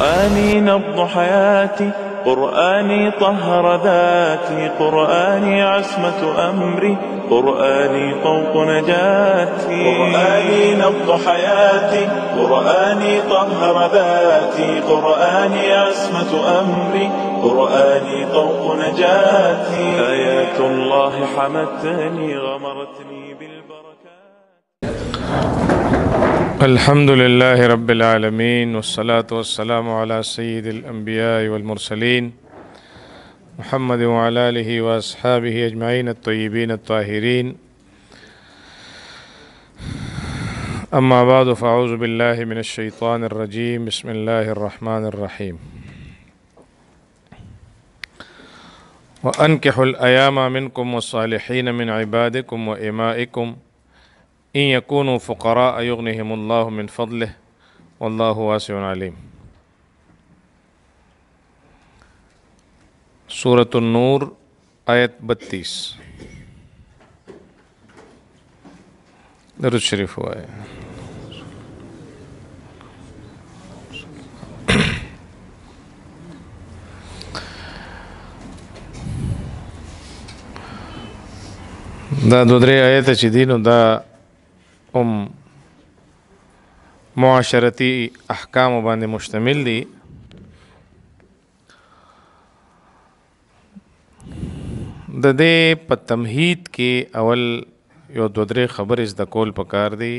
قرآني نبض حياتي قرآني طهر ذاتي قرآني عصمة أمري قرآني طوق نجاتي قرآني نبض حياتي قرآني طهر ذاتي قرآني عصمة أمري قرآني طوق نجاتي آيات الله حمتني غمرتني بالله الحمد لله رب العالمين والصلاة والسلام على سيد الأنبياء والمرسلين محمد وعلى آله وأصحابه أجمعين الطيبين الطاهرين أما بعد فأعوذ بالله من الشيطان الرجيم بسم الله الرحمن الرحيم وأنكحوا الأيام منكم والصالحين من عبادكم وإمائكم إن يكونوا فقراء يغنهم الله من فضله والله واسع عليم سورة النور آية بتیس درود شریف آية دا دو درې آیت دا ام معاشرتی احکام باندې مشتمل دي د دې په تمهید کې اول یو دو درې خبرې زده کول پکار دي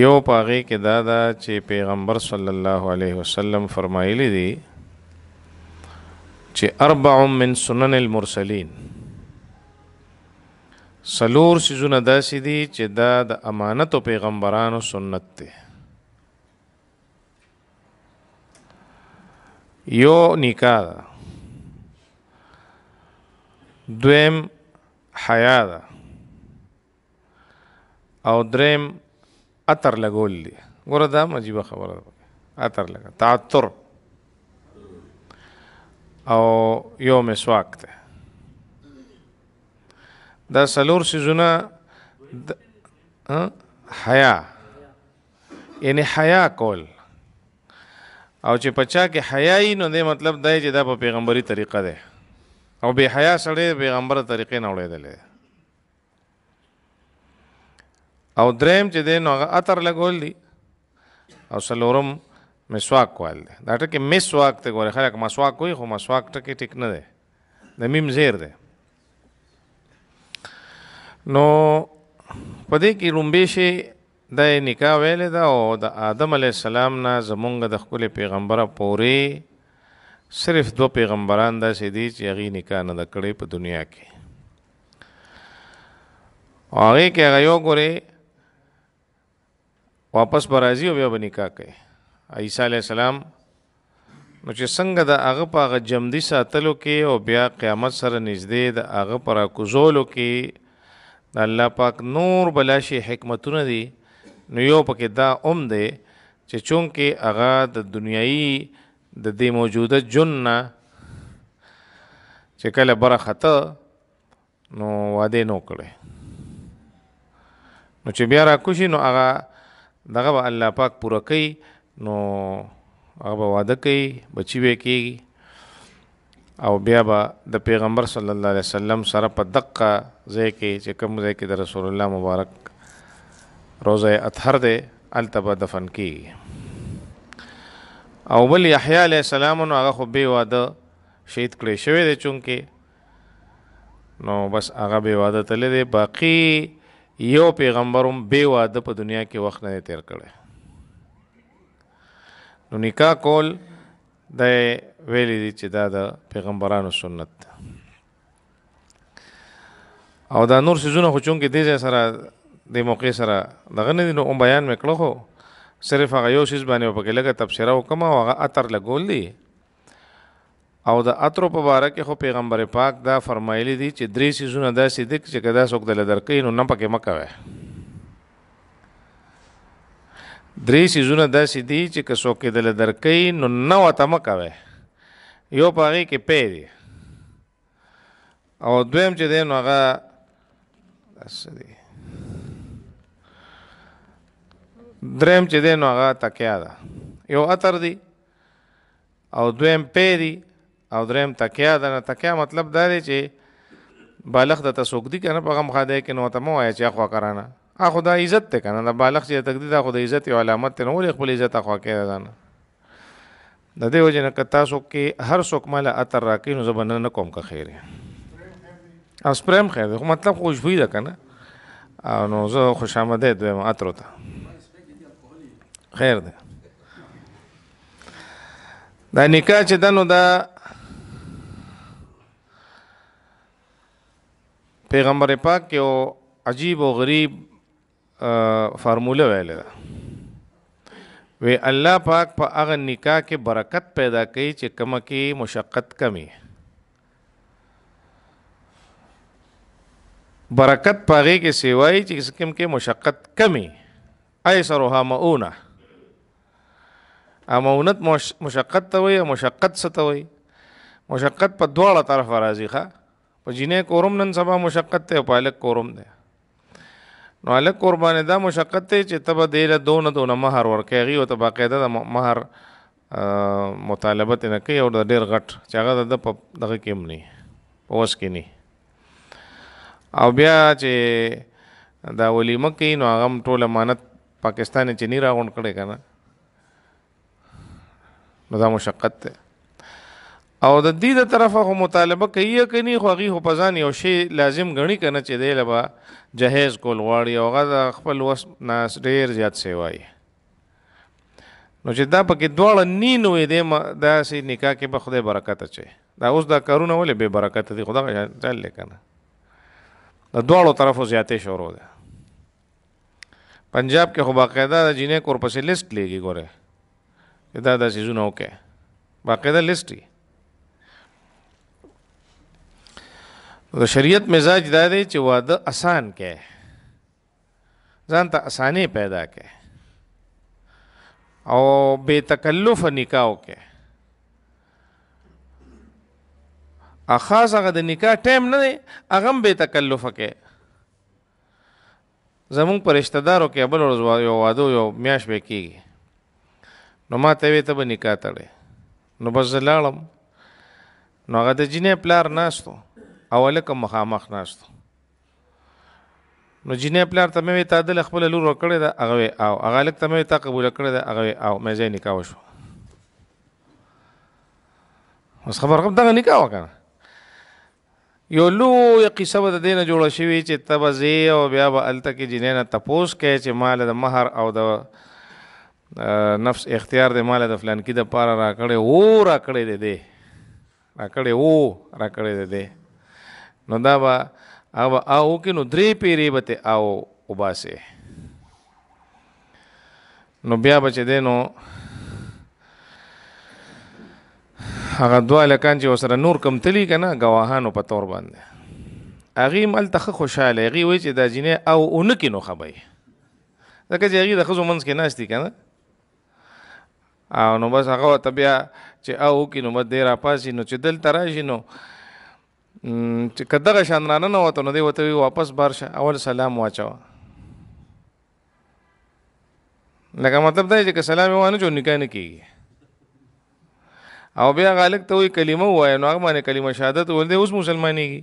یو پاغه کې دا دا چې پیغمبر صلی الله علیه وسلم فرمایلی دي چې اربع من سنن المرسلین سلور سيزونه داسې دي چې دا د امانت او پیغمبرانو سنت دی یو نکاح ده دویم حیا ده او دریم اتر لګول دي ګوره دا مجیبه خبره ده اتر لګا تعطر او یو مسواک ده دا سلور سيزونه حیا یعنی حیا کول او چې پچا کې حیاي نو دې مطلب دی چې دا په پیغمبري طریقه ده او به حیا سره پیغمبر طریقې نه وړېدلې او دریم چې دین هغه اتر لګول دي او سلورم مسواک کول دي دا ټکه مسواک ته ګوره خلک مسواک کوي خو مسواک ټکه ټیک نه ده د میم زیر ده نو په دې کې لومبې شي د نکاح ویلې دا او د آدم علی السلام نه زمونږ د خپل پیغمبره پوري صرف دو پیغمبران دا سي دي چې هغه نکاح نه کړې په دنیا کې هغه کې هغه یو ګوري واپس برازي او بیا به نکاح کوي عيسى عليه السلام نو چې څنګه د هغه په هغه جمدي ساتلو کې او بیا قیامت سره نږدې د هغه پر کوزولو کې د الله پاک نور بلاشي حکمتونه دي نو یو پکې دا اوم دی چې چونکه هغه د دنیایي د دې موجوده جن چې کله برخته نو واده نو کړي نو چې بیا را کوشي نو هغه دغه به الله پاک پوره کوي نو هغه به واده کوي بچی به کېږي او بیا به د پیغمبر صلی الله علیه وسلم سره په دقه ځای کې چې کوم ځای کې د رسول الله مبارک روزه اطهر دی الته به دفن کیږي او بل یحیی علیه السلام نو هغه خو به واده شهید کړی شوی دی چونکې نو بس هغه به واده تللی دی باقی یو پیغمبر هم به واده په دنیا کې وخت نه تیر کړی نو نکاح کول د ویلي دي چې دا د پیغمبرانو سنت ده او دا نور سيزونه خو چون کې دې سره د موقع سره دغه نه نو بیان وکړو خو صرف هغه یو شیز باندې په لګه تبصره وکم او هغه اتر لګول دي او د اترو په باره کې خو پیغمبر پاک دا فرمایلی دي چې درې سيزونه داسې دي چې کدا څوک دل درکې نو نه پکې مکه وي درې سيزونه داسې دي چې که څوک دل درکې نو نو تم کوي یو پاره کې پیری او دویم چې دین هغه داسې دي دریم چې دین هغه تکیا ده یو اتر دی او دویم پیری او دریم تکیا ده نه تکیا مطلب دا دی چې بالغ د تسوک دي کنه په غم خاده کې نو تم وایي چې اخوا کرانه اخو د عزت ته کنه د بالغ چې تقدید اخو د عزت او علامت نه ولې خپل عزت اخو کې ده نه د دې وجه نه ک تاسو کې هر څوک مال اتر راکې نو زبن نه کوم کا خیر اس پرم خیر خو مطلب خوشبوئی ده کنه او نو زه خوش آمده دویم اتر ته خیر ده دا نکاح چې دنو دا پیغمبر پاک یو عجیب او غریب فارموله ویل ده وی الله پاک په پا هغه نکاح کې برکت پیدا کوي چې کومه کې مشقت کمی برکت پاغه کې سیوای چې کوم کې مشقت کمی ایسرها مؤونه امونت مشقت ته وي مشقت څه ته وي مشقت په دواړه طرف راځي ښا په جینې کورم نن سبا مشقت ته پالک کورم ده نو له قربانه دا مشقت ته چې تب دیله دونه دونه مہر ورکېږي او ته باقاعده د مہر مطالبه نه کوي او د ډیر غټ چې هغه د دغه کې نه پوس کې نه او بیا چې دا ولیمه کوي نو هغه ټول امانت پاکستان چې نه راغون کړي کنه نو دا مشقت ته او د دې د طرفه هم مطالبه کوي کني خو غي په ځان یو شی لازم غني کنه چې دی لبا جهیز کول غواړي او غا خپل وس ناس ډیر زیات سیوای نو چې دا پکې دواړه نینو دې دا سي نکاح کې په خوده برکت اچي دا اوس دا کارونه ولې به برکت دي خدا چل کنه د دواړو طرفو زیاتې شروع ده پنجاب کې خو باقاعده جنې کور پسې لیست لګي ګوره دا د سيزونه وکي باقاعده لیست دی د شریعت مزاج دا دی چې واده اسان کې ځان ته اساني پیدا کې او بے تکلف نکاح کې اخاص هغه د نکاح ټیم نه دی هغه بے تکلف کې زمون پر رشتہ دارو کې بل ورځ یو واده یو میاش به کیږي نو ما ته وی ته به نکاح تړې نو بس لاړم نو هغه د جنې پلار ناشته اوله کوم مخامخ ناشته نو جنې پلار ته مې تا د خپل لور کړې دا هغه او هغه لک ته مې تا قبول کړې دا هغه او مې ځای نکاح وشو اوس خبر کوم دا نکاح وکړه یو لو یا قصه د دینه جوړ شوی چې تبزه او بیا به الته کې جنې نه تپوس کې چې مال د مہر او د نفس اختیار د مال د فلان کې د پاره را کړې او را کړې دې دې را کړې او را کړې دې دې نو دا به هغه به او کې نو درې پیرې به ته او وباسي نو بیا به چې دی نو هغه دوه لکان چې ورسره نور کم تلی که نه ګواهانو په طور باندې هغې هم هلته ښه خوشحاله هغې وایي چې دا جینې او اونه کې نو خبرې ځکه چې هغې د ښځو منځ کې ناست دي که نه او نو بس هغه ورته بیا چې او کې نو بس دی را پاسي نو چې دلته را شي نو چې کداغه شان رانه نه وته نو دی وته واپس بار اول سلام واچو لکه مطلب دا چې سلام وانه جو نکاح نه کیږي او بیا غالک ته وی کلمه وای نو هغه باندې کلمه شهادت ول دی اوس مسلمانېږي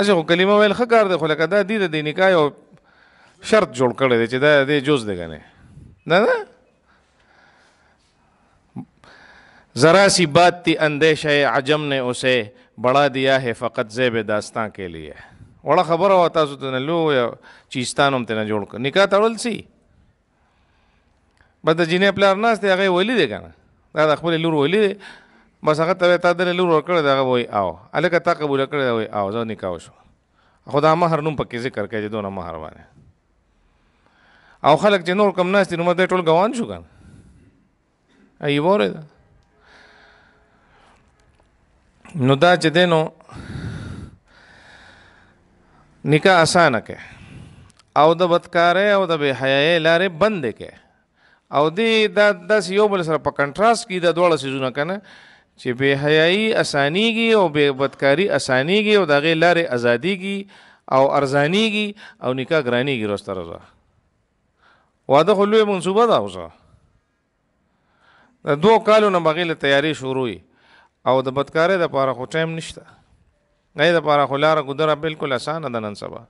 اجه خو کلمه ویل ښه کار دی خو لکه دا دی د نکاح یو شرط جوړ کړی دی چې دا دی جوز دی کنه نه نه ذرا سی بات تھی اندیشہ عجم نے اسے بڑا دیا ہے فقط زیب داستان کے لیے وړه خبره و تاسو ته لو چیستان هم تنه جوړ ک نکاح تړل سي بد جنې پلار ناس ته هغه ولی دی کنه دا د خپل لور ولی دی بس هغه ته تا در لور ورکړ دا وای او الکه تا قبول کړ وای او زه نکاح شو خدا مہر نوم پکې ذکر کوي دونه مہر باندې او خلک چې نور کم ناس دي نو مده ټول غوان شو کنه ای وره نو دا چې دینو نکاح اسانه کې او د بدکارې او د بے حیاي لارې بندې کې او دې دا داس یو بل سره په کنټراست کې د دوړه سيزونه کنه چې بے حیاي اسانيږي او بے بدکاری اسانيږي او دغه لارې ازاديږي او ارزانيږي او نکاح ګرانيږي روسته روزه واده خلوه منصوبه ده اوسه دوه کالو نه بغیر تیاری شروعي او د بدکارې د پاره خو ټایم نشته نه د پاره خو لار ګذره بالکل اسانه ده نن سبا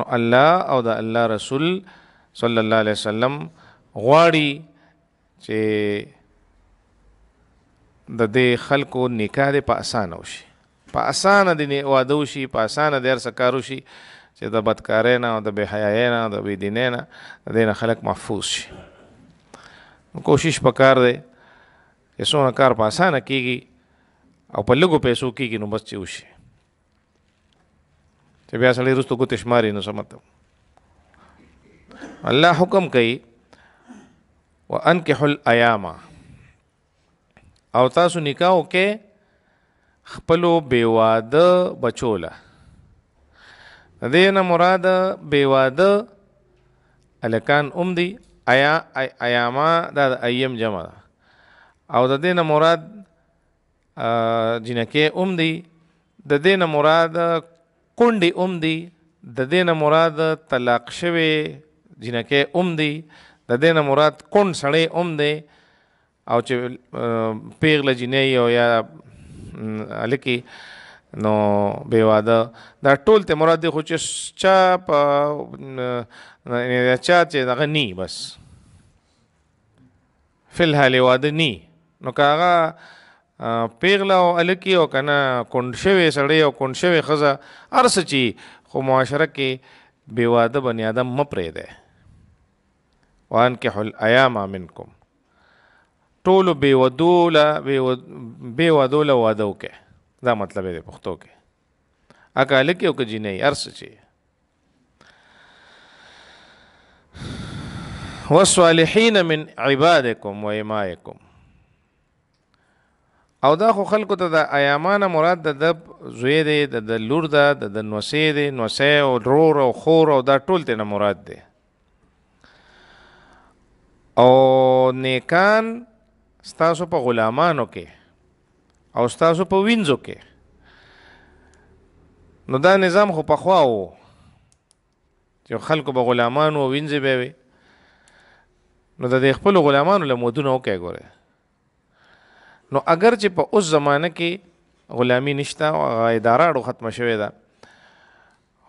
نو الله او د الله رسول صلی الله علیه وسلم غواړي چې د دې خلکو نکاح په اسانه وشي په اسانه دي نه واده وشي په اسانه دیر سکارو شي چې د بدکارې نه او د بے حیاې نه او د بې دینې نه د دې خلک محفوظ شي کوشش پکار دی چې څونه کار په اسانه کیږي او په لګو پیسو کیږي نو بس چې وشي چې بیا سړی رستو کو تشماري نو سمته الله حکم کوي وانکحل ایاما او تاسو نکاح وکې خپلو بیواده بچوله دینه مراد بیواده الکان ام دی ایا ایاما دا ایم جمع ده او د دې نه مراد جنکه اوم دی د دې نه مراد کونډي اوم دی د دې نه مراد طلاق شوی جنکه اوم دی د دې نه مراد کون سړی اوم دی او چې پیغله جنې او یا الکی نو به واده دا ټول ته مراد دی خو چې چا په چا چې دغه نی بس فل حال واده نی نو کاغه پیغله او الکی او کنه کونډشوي سړی او کونډشوي خزه ارس چی خو معاشره کې بیواده بنی آدم مپرې ده وان کې حل ایام منکم ټول بیودوله بیودوله وادو کې دا مطلب دی پښتو کې اګه الکی او کې جنې ارس چی والصالحین من عبادکم و امائکم او دا خو خلکو ته د ایامانه مراد د د زوی دی د د لور ده د د نوسې دی نوسې او ډرور او خور او دا ټول ته نه مراد دی او نیکان ستاسو په غلامانو کې او ستاسو په وینځو کې نو دا نظام خو په خوا وو چې خلکو به غلامان او وینځي به وي نو د خپل غلامانو له مودونه وکړي ګوره نو اگر چې په اوس زمانه کې غلامی نشته او اداره اړو ختم شوې ده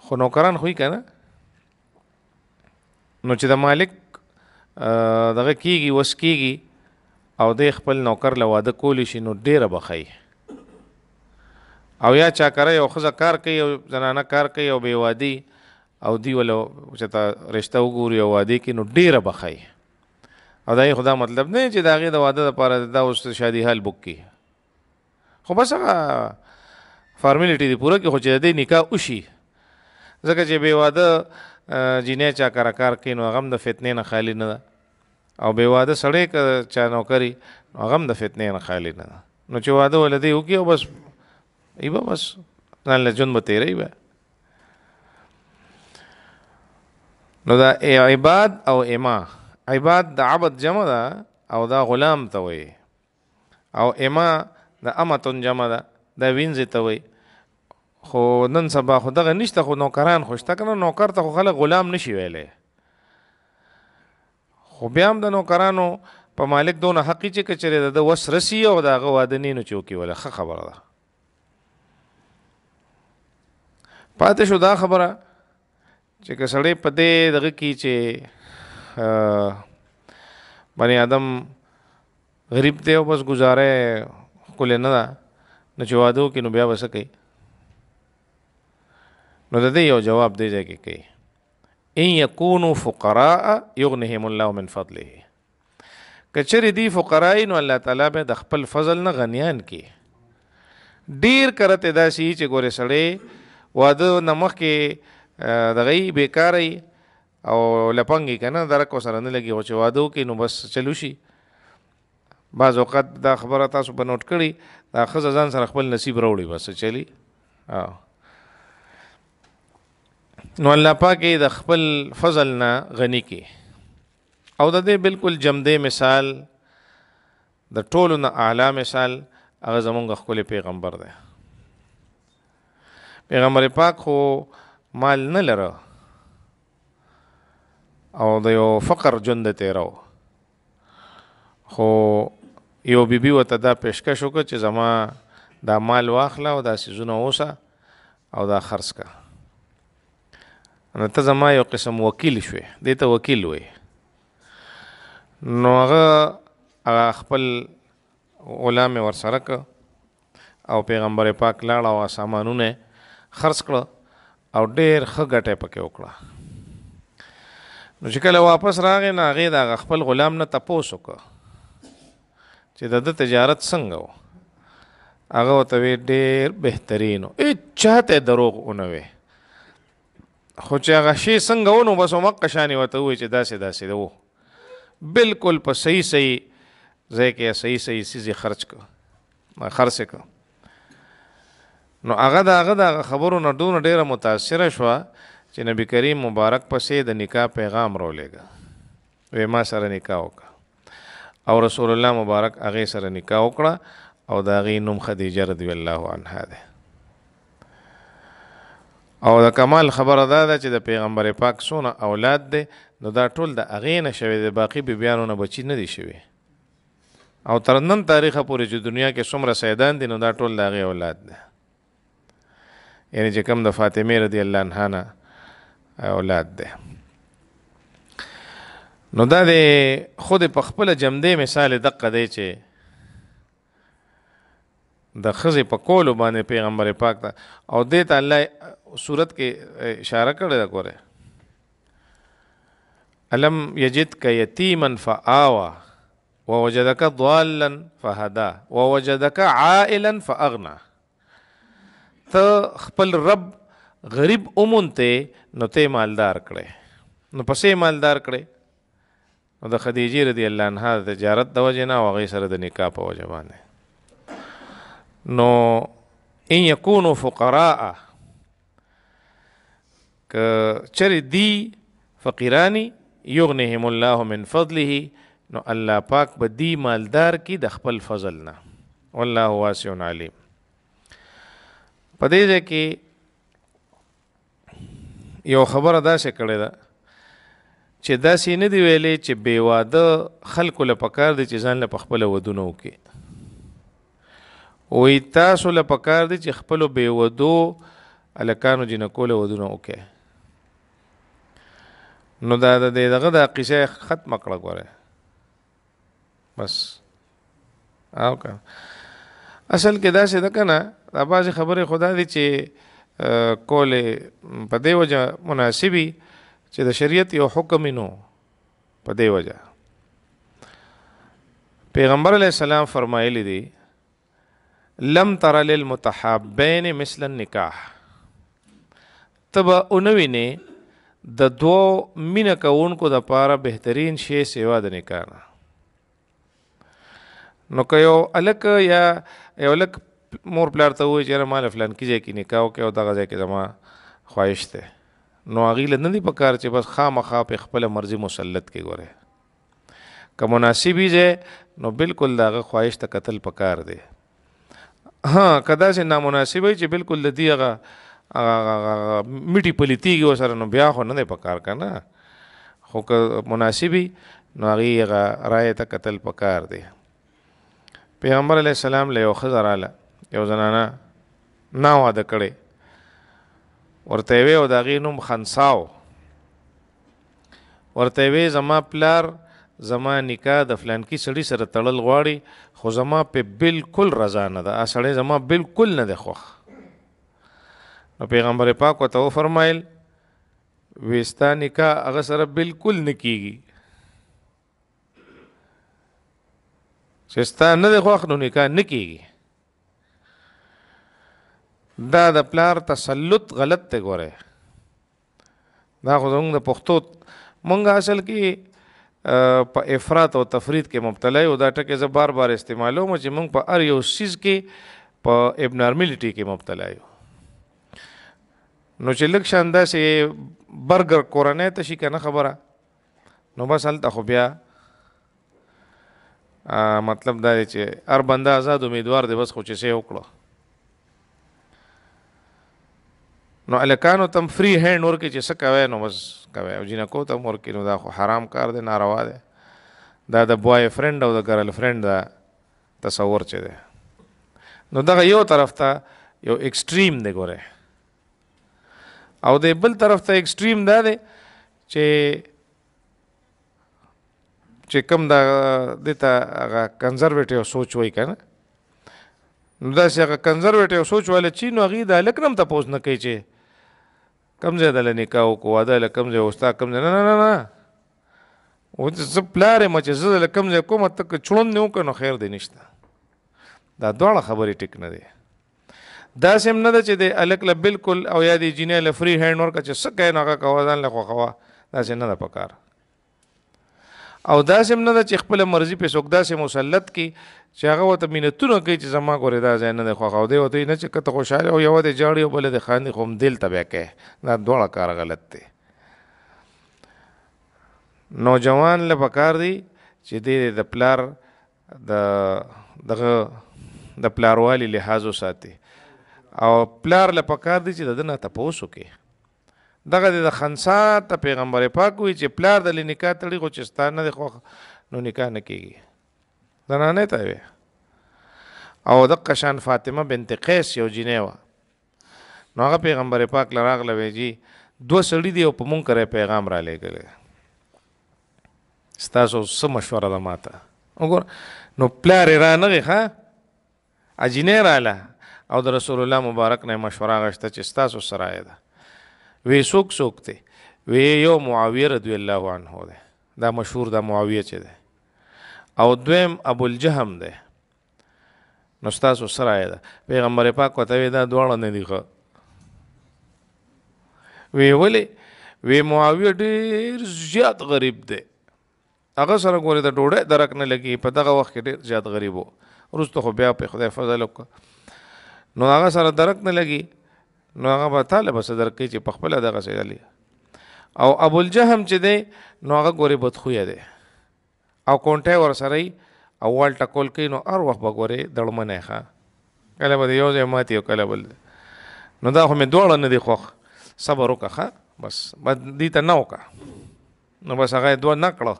خو نوکران خو کنه نو چې د مالک دغه کیږي وس کیږي او د خپل نوکر له واده کول شي نو ډیره بخای او یا چا کرے او خزه کار کوي او زنانه کار کوي او بی وادي او دی ولو چې تا رشتہ وګوري او وادي کې نو ډیره بخای او دای خدا مطلب نه چې داغه د واده لپاره دا اوس شادي حال بک کی خو بس هغه فارمیلیټي دی پوره کې خو چې د نکاح وشي ځکه چې به واده جنې چا کار کار کین او غم د فتنې نه خالی نه او به واده سړی ک چا نوکری غم د فتنې نه خالی نه نو چې واده ولدي وکي او بس ایبه بس نن له جون به تیرې به نو دا عباد او امام عباد د عبد جمع ده او دا غلام ته وي او اما د امتون جمع ده د وینځ ته وي خو نن سبا خو دغه نشته خو نوکران خوشته کنه نوکر ته خو خلک غلام نشي ویلې خو بیا هم د نوکرانو په مالک دونه حقی چې کچره د وس رسی او دغه وادنی نو چوکي ولا خ خبره ده پاتې شو دا خبره چې کسړې پدې دغه کی چې بني ادم غریب دی او بس گزاره کول نه دا نو چې وادو کې نو بیا وسه کوي نو د دې یو جواب دی ځکه کوي ان یکونو فقراء یغنهم الله من فضله کچری دی فقراء نو الله تعالی به د خپل فضل نه غنیان کی ډیر کرته داسي چې ګوره سړی واده نمخ کې دغې بیکارې او لپنګي کنه درکو سره نه لګي او چې وادو کې نو بس چلو شي بعض وخت دا خبره تاسو په نوٹ کړئ دا خزه ځان سره خپل نصیب راوړي بس چلی او نو الله پاکي د خپل فضل نه غني کې او د دې بالکل جمدې مثال د ټولو نه اعلی مثال هغه زمونږ خپل پیغمبر دی پیغمبر پاک خو مال نه لره او د یو فقر ژوند تیرو خو یو بیبي بی وته دا پیشکش وکړه چې زما دا مال واخله او دا سيزونه اوسه او دا خرڅ کا نو ته زما یو قسم وکیل شوې دې ته وکیل وې نو هغه خپل غلام ور سره او پیغمبر پاک لاړ او سامانونه خرڅ کړ او ډېر ښه ګټه پکې وکړه نو چې کله واپس راغې نه هغه د خپل غلام نه تپوس وکړه چې د تجارت څنګه و هغه وته ډېر بهترینو هیڅ چاته دروغ نه وي خو چې هغه شی څنګه ونو بس مکه شانی وته وي چې داسې داسې دو بالکل په صحیح صحیح ځای کې صحیح صحیح سيزي خرج کو ما خرڅ کو نو هغه دا هغه دا خبرونه ډونه ډیره متاثر شوه چې نبی کریم مبارک پسې د نکاح پیغام رولېګا وې ما سره نکاح وکړه او رسول الله مبارک هغه سره نکاح وکړه او دا غي نوم خدیجه رضی الله عنها ده او دا کمال خبره ده چې د پیغمبر پاک سونه اولاد ده نو دا ټول د هغه نه شوی د باقی بیانو نه بچی نه دي شوی او ترنن تاریخ پورې چې دنیا کې څومره سیدان دي نو دا ټول د هغه اولاد ده یعنی چې کوم د فاطمه رضی الله عنها نه اولاد ده نو دا د خود په خپل جمدې مثال دقه دی چې د خزې په کولو باندې پیغمبر پاک ته او دې ته الله صورت کې اشاره کړی دا کوره الم یجدک یتیما فآوا ووجدک ضالا فهدا ووجدک عائلا فأغنا ته خپل رب غریب اومونته نو ته مالدار کړې نو پسې مالدار کړې نو د خدیجه رضی الله عنها د تجارت د وجه نه وغه سره د نکاح په وجه باندې نو ان یکونو فقراء ک چر دی فقیرانی یغنهم الله من فضله نو الله پاک به دی مالدار کی د خپل فضل نه والله واسع علیم په دې کې یو خبره دا شي کړی ده چې داسې نه دی ویلې چې بې واده خلکو له پکار دي چې ځان له خپل ودونو کې وې تاسو له پکار دي چې خپل بې ودو الکانو جن کول ودونو کې نو دا د دې دغه د قصه ختم کړه غواړي بس اوکه اصل کې دا څه ده کنه دا باز خبره خدا دي چې کولې په دی وجه مناسبي چې د شریعت یو حکم نو په دی وجه پیغمبر علی السلام فرمایلی دی لم تر للمتحابین مثل النکاح تبا اونوینه د دو مینه کوونکو د پاره بهترین شی سیوا د نکاح نو که یو الک یا یو الک مور پلار ته وای چې یاره مال فلان کې ځای کې نکاح وکړ او دغه ځای کې زما خواهش ده نو هغې له نه دي په کار چې بس خامخا په خپله مرضي مسلط کې ګورې که مناسبي ځای نو بلکل د هغه خواهش ته قتل په کار دی ها که داسې نامناسب وي چې بلکل د دې هغه میټي پلیتیږي ورسره نو بیا خو نه دی په کار که نه خو که مناسبي نو هغې هغه رایې ته قتل په کار دی پیغمبر علیه السلام له یو ښځه راله یو زنانه نه واده کړي ورته وی او دغه نوم خنساو ورته وی زما پلار زما نکاح د فلان کی سړی سره تړل غواړي خو زما په بالکل رضا نه ده ا سړی زما بالکل نه ده خوخ نو پیغمبر پاک وته فرمایل وستا نکاح هغه سره بالکل نکیږي سستا نه ده خوخ نو نکاح نکیږي دا د پلار تسلط غلط ته ګوره دا خو زموږ د پښتو مونږ اصل کې په افراط او تفرید کې مبتلا یو دا ټکه زه بار بار استعمالوم چې مونږ په هر یو سیز کې په ابنارملټي کې مبتلا یو نو چې لک شاندا سي برګر کورنۍ ته شي کنه خبره نو بس هلته خو بیا مطلب دا چې هر بنده آزاد امیدوار دی بس خو چې سه وکړو نو الکانو تم فری هند ور کې چې څه کوي نو بس کوي او جنکو تم ور کې نو دا خو حرام کار دی ناروا دی دا د بوای فرند او د ګرل فرند دا تصور چي دی نو دا یو طرف ته یو ایکستریم دی ګوره او د بل طرف ته ایکستریم دا دی چې چې کم دا دته هغه کنزرویټیو سوچ وای کنه نو دا چې هغه کنزرویټیو سوچ ولې چی نو غي د لکنم تاسو نه کوي چې کم ځای دل نکاح کو واده ل کم ځای وستا کم نه نه نه و زه پلار مچ زه ل کم ځای کوم تک چړون نیو کنه خیر دی نشته دا دواړه خبرې ټیک نه دی دا سم نه ده چې د الک له بالکل او یا د جینې له فری هینډ ورکه چې سکه نه کا کوا ځان له خوا دا څنګه نه پکار او داسې نه ده چې خپل مرزي په څوک داسې مسلط کی چې هغه وته مينتونه کوي چې زما ګوره دا ځای نه خو خو دی وته نه چې کته خوشاله او یو د جاړي او بل د خاني خوم دل تبه کې دا دوړه کار غلط دی نوجوان له پکار دی چې د د پلار د دغه د پلاروالي لحاظ ساتي او پلار له پکار دی چې دنه تاسو کې دغه د خنسا ته پیغمبر پاک وی چې پلار د نکاح تړي خو چستانه د خو نو نکاح نه کیږي زنانه ته وی او د قشان فاطمه بنت قیس یو جنې و نو هغه پیغمبر پاک لراغله وی جی دو سړي دی په مونږ کرے پیغام را لګل ستاسو سم مشوره ده ماته وګور نو پلار را نه ښه اجینه رااله او د رسول الله مبارک نه مشوره غشته چې ستاسو سره ده وی څوک څوک دی وی یو معاویه رضی الله عنه دی دا مشهور دا معاویه چې دی او دویم ابو الجهم دی نو تاسو سره ده پیغمبر پاک وته دا دواړه نه دی خو وی ولی وی معاویه ډیر زیات غریب دی هغه سره ګوره د ډوډۍ درک نه لګي په دغه وخت کې ډیر زیات غریب وو وروسته خو بیا په خدای فضل وکړه نو هغه سره درک نه لګي نو هغه به طالب صدر کې چې پخپل دغه سیدلی او ابو الجهم چې دی نو هغه ګوري بدخوې دی او کونټه ور سره اول ټکول کې نو ار وخت به ګوري دړمنه ښه کله به یو ځای ماتي او کله بل نو دا خو مې دوړ نه دی خوخ صبر وکړه بس بد دې ته نه وکړه نو بس هغه دوه نه کړو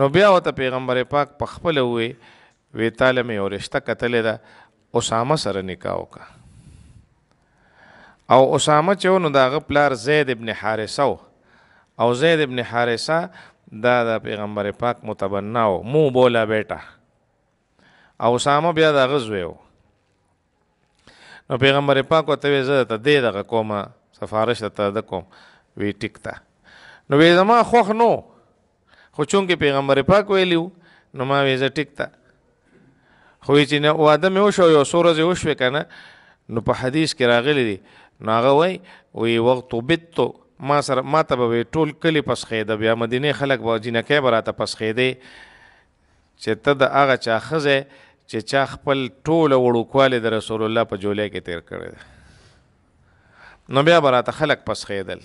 نو بیا وته پیغمبر پاک پخپل وې وې تعالی مې اورشته کتلې دا اسامه سره نکاح وکړه او اسامه چې نو داغه پلار زید ابن حارثه او زید ابن حارثه دا د پیغمبر پاک متبنا او مو بولا بیٹا او اسامه بیا دا غزویو نو پیغمبر پاک وته زه ته دې دغه کومه سفارش ته د کوم وی ټیکتا نو وی زما خوخ نو خو چونګې پیغمبر پاک ویلیو نو ما وی زه ټیکتا خو چې نه واده مې وشو یو سورځ وشو کنه نو په حدیث کې راغلی دی نو هغه وای وی وقت بتو ما سره ما ته به ټول کلی پس خېده بیا مدینه خلک به جنکه براته پس خېده چې ته د هغه چا خزه چې چا خپل ټول وړوکواله د رسول الله په جولې کې تیر کړی نو بیا براته خلک پس خېدل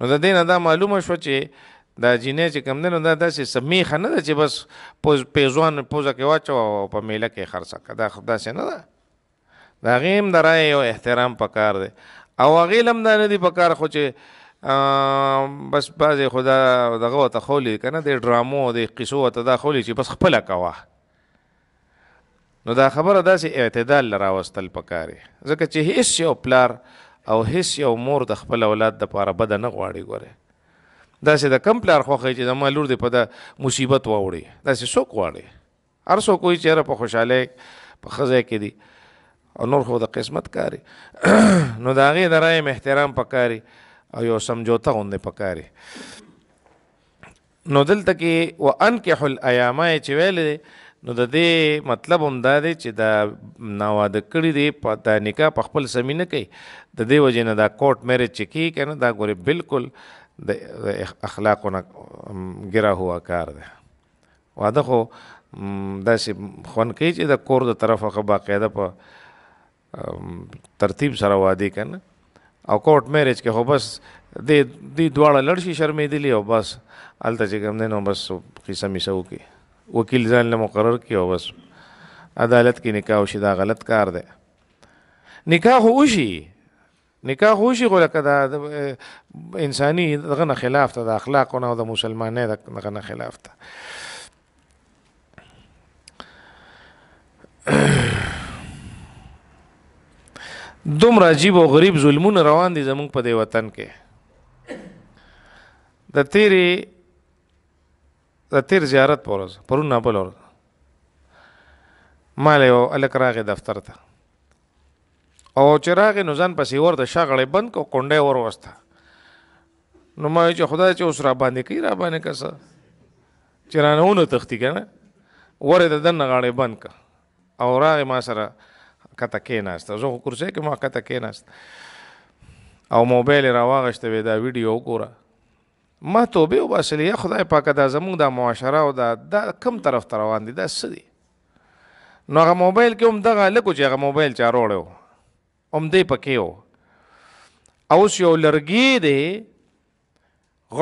نو د دین دا معلومه شو چې دا جینې چې کم نه دا داسې سمیخه نه ده چې بس پوز پیزوان پوزه کې واچو او په میله کې خرڅه کړه دا خداسه نه ده دا غیم درای او احترام پکار دی او غیلم نه ندی پکار خو چې بس باز خدا دغه ته خولي کنه د ډرامو د قصو ته دا خولي چې بس خپل کوا نو دا خبره داسې اعتدال راوستل پکاري ځکه چې هیڅ یو پلار او هیڅ یو مور د خپل اولاد د پاره بد نه غواړي ګوره داسې د کم پلار خوخه چې زما لور دې په دا مصیبت واوړي داسې څوک غواړي هر څوک کوئی چیرې په خوشاله په خزه کې دي او نور خو د قسمت کاری نو دا غي درای احترام پکاري او یو سمجوته غونډه پکاري نو دلته کې وانکحوا الایام چې ویل نو د دې مطلب هم دا دی چې دا ناواده کړی دی پتا نکاح په خپل سمینه کوي د دې وجې نه دا کورټ میرج چې کی کنه دا ګوره بالکل د اخلاقونه ګرا هوا کار دی واده خو داسې خون کوي چې د کور د طرفه باقاعده په ترتیب سره وادي کنه او کورټ میرج کې هو بس د دې دواړه لړشي شرمې دي او بس الته چې کوم نو بس قصه می سو کې وکیل ځان له مقرر کې او بس عدالت کې نکاح شي دا غلط کار دی نکاح وشي نکاح وشي خو لکه دا انساني دغه نه خلاف ته د اخلاقونه او د مسلمانۍ دغه نه خلاف ته دومره عجیب او غریب ظلمونه روان دي زمونږ په دې وطن کې د تیری د تیر زیارت پروز پرون نه بل مال یو الک راغې دفتر ته او چې راغې نو ځان پسې ورته شاغړې بند کو کونډې ور وسته نو ما چې خدای چې اوس را باندې کوي را باندې کسه چې رانه ونه تختی کنه ورته دنه غاړې بند ک او راغې ما سره کتکیناست زه خو کرسۍ کې ما کتکیناست او موبایل را واغشته وې دا ویډیو وګوره ما توبه وباسلې یا خدای پاک دا زموږ د معاشره او دا, دا کم طرف ته روان دي دا څه دي نو هغه موبایل کې هم دغه لکو چې هغه موبایل چا وروړو هم دې پکې وو اوس یو لرګي دی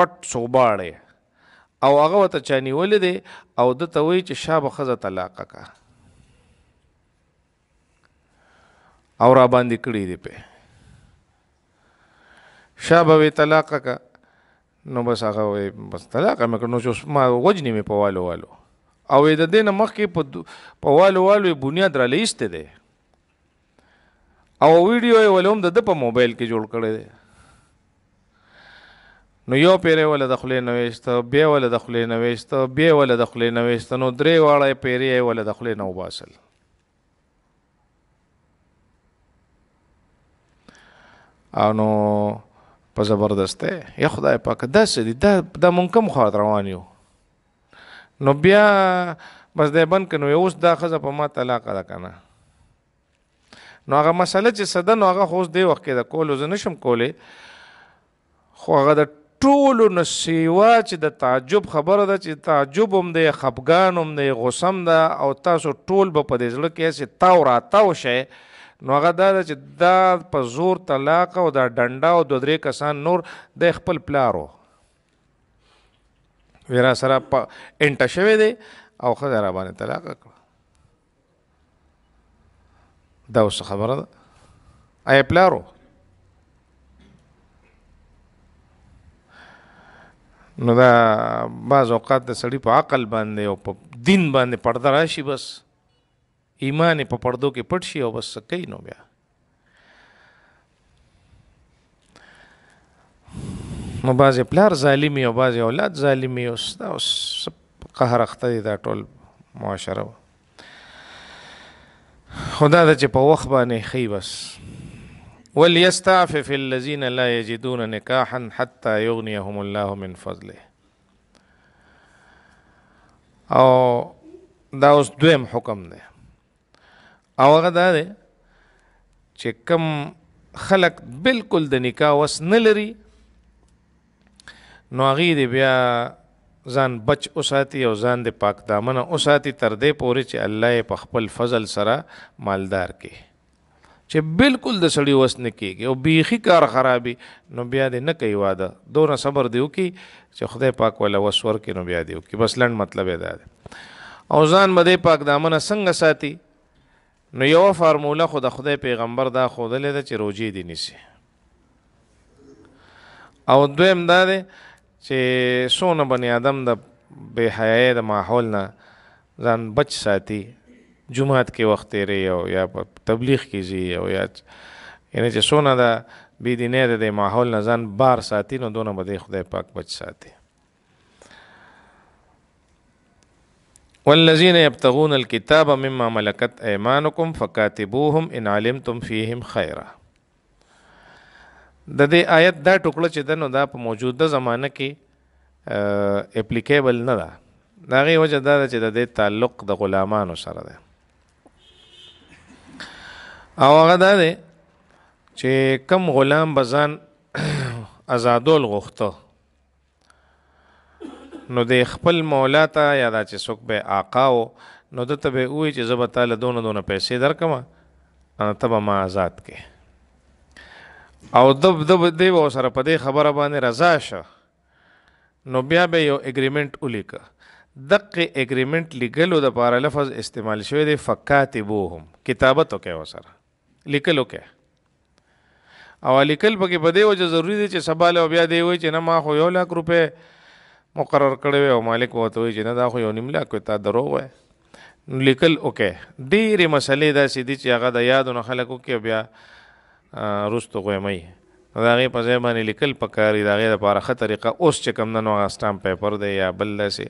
غټ صوباړې او هغه وته چانیول دی او د ته وی چې شابه خزه طلاق کا او را باندې کړی دی په شابه وی طلاق کا نو بس هغه وی بس طلاق مې کړو چې ما وجنی مې په والو والو او د دین مخکې په په والو والو بنیاد را لیست دی او ویډیو یې ولوم د په موبایل کې جوړ کړی دی نو یو پیرې ول د خلې نوېست بیا ول د خلې نوېست بیا ول د خلې نوېست نو درې واړه پیرې ول د خلې نو باسل او نو په زبردسته یا خدای پاک داسې دي دا د منکم خاطر روان یو نو بیا بس د بند کنو اوس دا خزه په ما طلاق را کنه نو هغه مسله چې صدا نو هغه خوښ دی وخت کې دا کول زه نشم کولې خو هغه د ټولو نسیوا چې د تعجب خبره ده چې تعجب هم دی خفقان هم دی غسم ده او تاسو ټول به په دې ځل کې چې تاو را تاو شئ نو هغه دا چې دا په زور طلاق او دا ډنډا او دوه درې کسان نور د خپل پلارو ورا سره په انټه شوی دی او خدای را باندې طلاق کړ دا اوس خبره ده آی پلارو نو دا بعض اوقات د سړی په عقل باندې او په دین باندې پرده راشي بس ایمان په پردو کې پټ شي او بس کوي نو بیا نو بازي پلار ظالمي او بازي اولاد ظالمي او قهر اخته دي دا ټول معاشره خدا د چې په وخت باندې خي بس وليستعفف الذين لا يجدون نكاحا حتى يغنيهم الله من فضله او دا اوس دویم حکم دی او هغه دا دی چې کم خلق بالکل د نکاح وس نه لري نو هغه دی بیا ځان بچ اوساتی او ځان د پاک دامن اوساتی تر دې پورې چې الله په خپل فضل سره مالدار کې چې بالکل د سړی وس نه کېږي او بیخي کار خرابي نو بیا دې نه کوي واده دونه صبر دیو کې چې خدای پاک ولا وسور کې نو بیا دیو کې بس لند مطلب یې دا دی او ځان مده پاک دامن څنګه ساتي نو یو فارموله خو د خدای پیغمبر دا خودلې ده چې روجي دي نسی او دویم دا ده چې سونه بنی آدم د به حیا د ماحول نه ځان بچ ساتي جمعات کې وخت یې او یا تبلیغ کیږي او یا یعنی چې سونه دا بی دینه د ماحول نه ځان بار ساتي نو دونه به خدای پاک بچ ساتي والذین یبتغون الكتاب مما ملکت ایمانکم فکاتبوهم ان علمتم فیهم خیرا د دې آیت دا ټوکړه چې دنو دا په موجوده زمانه کې اپلیکیبل نه ده دا غي وجه دا چې د دې تعلق د غلامانو سره ده او هغه دا ده چې کم غلام بزان آزادول غوښته نو د خپل مولا ته یا دا چې څوک به آقا و نو د ته به وی چې زه به تاله دونه دونه پیسې درکم ته به ما آزاد کې او دب دب دی و سره په دې خبره باندې رضا شه نو بیا به یو اګریمنت ولیک دغه اګریمنت لیګلو د پاره لفظ استعمال شوی دی فکاتبوهم کتابت وکي وسره لیکلو کې او لیکل پکې بده وجه ضروری دی چې سبا له بیا دی وای چې نه ما خو یو لک روپې مقرر کړی او مالک وته وی چې نه دا خو یو نیم لاک ته درو وای لیکل اوکې ډېرې مسلې دا سیدی چې هغه د یادونه خلکو کې بیا رستو غوېمې دا غي په ځای باندې لیکل پکاري دا غي د لپاره خه طریقه اوس چې کم نه نو سٹام پیپر دی یا بل سي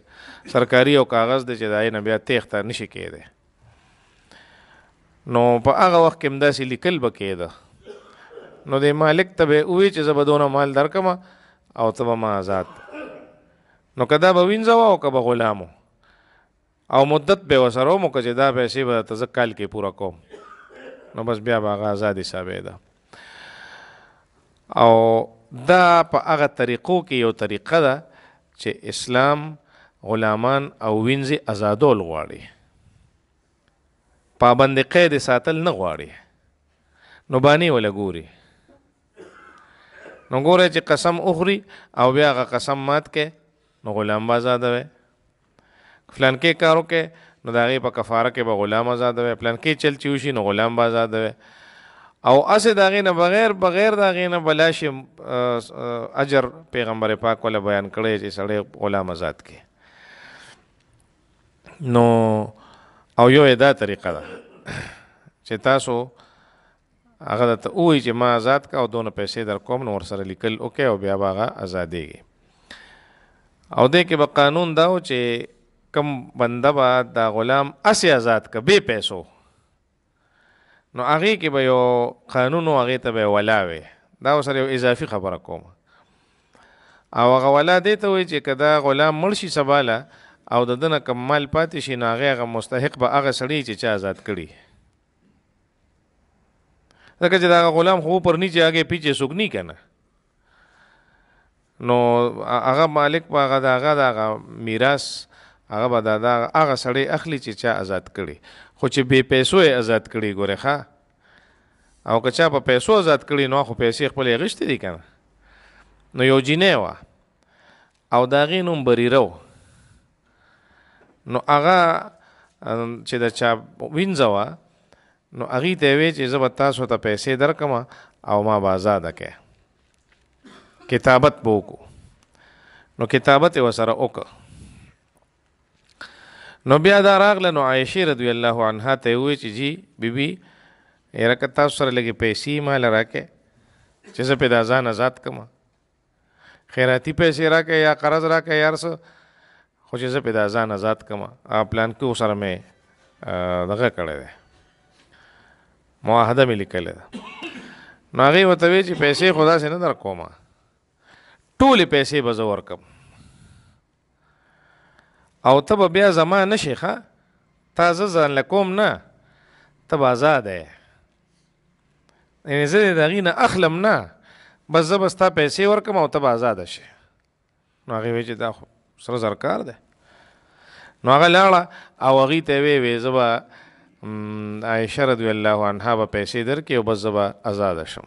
سرکاري او کاغذ دی چې دای نه بیا تېخته نشي کېده نو په هغه وخت کې مدا سي لیکل بکېده نو د مالک ته وی چې زبدونه مال درکما او تبه ما آزاد نو کدا به وینځو او کبه غلامو او مدت به وسره مو کچې دا پیسې به تزکل کې پورا کوم نو بس بیا به آزادي ثابت ده او دا په هغه طریقو کې یو طریقه ده چې اسلام غلامان او وینځي آزادول غواړي پابند قید ساتل نه غواړي نو باندې ولا ګوري نو ګوره چې قسم اخري او بیا هغه قسم مات کې نو غلام آزادوي فلان کې کارو کې نو داغه په کفاره کې به غلام آزادوي فلان کې چل چوشي نو غلام آزادوي او اسه داغه نه بغیر بغیر داغه نه بلاش اجر پیغمبر پاک ولا بیان کړی چې سړی غلام آزاد کې نو او یو ادا طریقه ده چې تاسو هغه ته وایي چې ما آزاد کا او دونه پیسې در کوم نو ور سره لیکل اوکې او بیا هغه آزادېږي او دې کې به قانون دا و چې کم بنده با دا غلام اسی آزاد ک به پیسو نو هغه کې به یو قانون او هغه ته به ولاوي دا سره یو اضافي خبره کوم او هغه ولا دې ته وي چې کدا غلام مړ شي سباله او د دنه کمال پاتې شي ناغه هغه مستحق به هغه سړی چې چا آزاد کړي دا چې دا غلام خو پر نیچه هغه پیچه سګنی کنه نو هغه مالک په هغه داغه داغه میراث هغه به دا هغه سړی اخلي چې چا آزاد کړي خو چې بے پیسو آزاد کړي ګوره ښا او که چا په پیسو آزاد کړي نو خو پیسې خپل غشتې دي کنه نو یو جینې وا او دا غي نوم بریرو نو هغه چې دا چا وینځوا نو هغه ته وی چې زه به تاسو ته پیسې درکم او ما بازار دکې کتابت بوکو نو کتابت وسره وک نو بیا دا راغله نو عائشه رضی الله عنها ته وی چې جی بیبي یرکتا سره لګي پیسې مال راکې چې زه پیدا ځان آزاد کما خیراتی پیسې راکې یا قرض راکې یار سو خو چې زه پیدا ځان آزاد کما ا پلان کې وسره مې دغه کړه ده معاهده مې لیکل ده نو هغه وتوی چې پیسې خدا سره نه در کومه ټول پیسې به زور کم او ته به بیا زما نه شي ښه تازه ځان لکوم نه ته به آزاد یې یعنې زه د هغې نه اخلم نه بس زه به ستا پیسې ورکم او ته به آزاده شي نو هغې وایي چې دا خو سره زر کار دی نو هغه لاړه او هغې ته ویې وې زه به عایشه رضی الله عنها به پیسې درکړي او بس زه به آزاده شم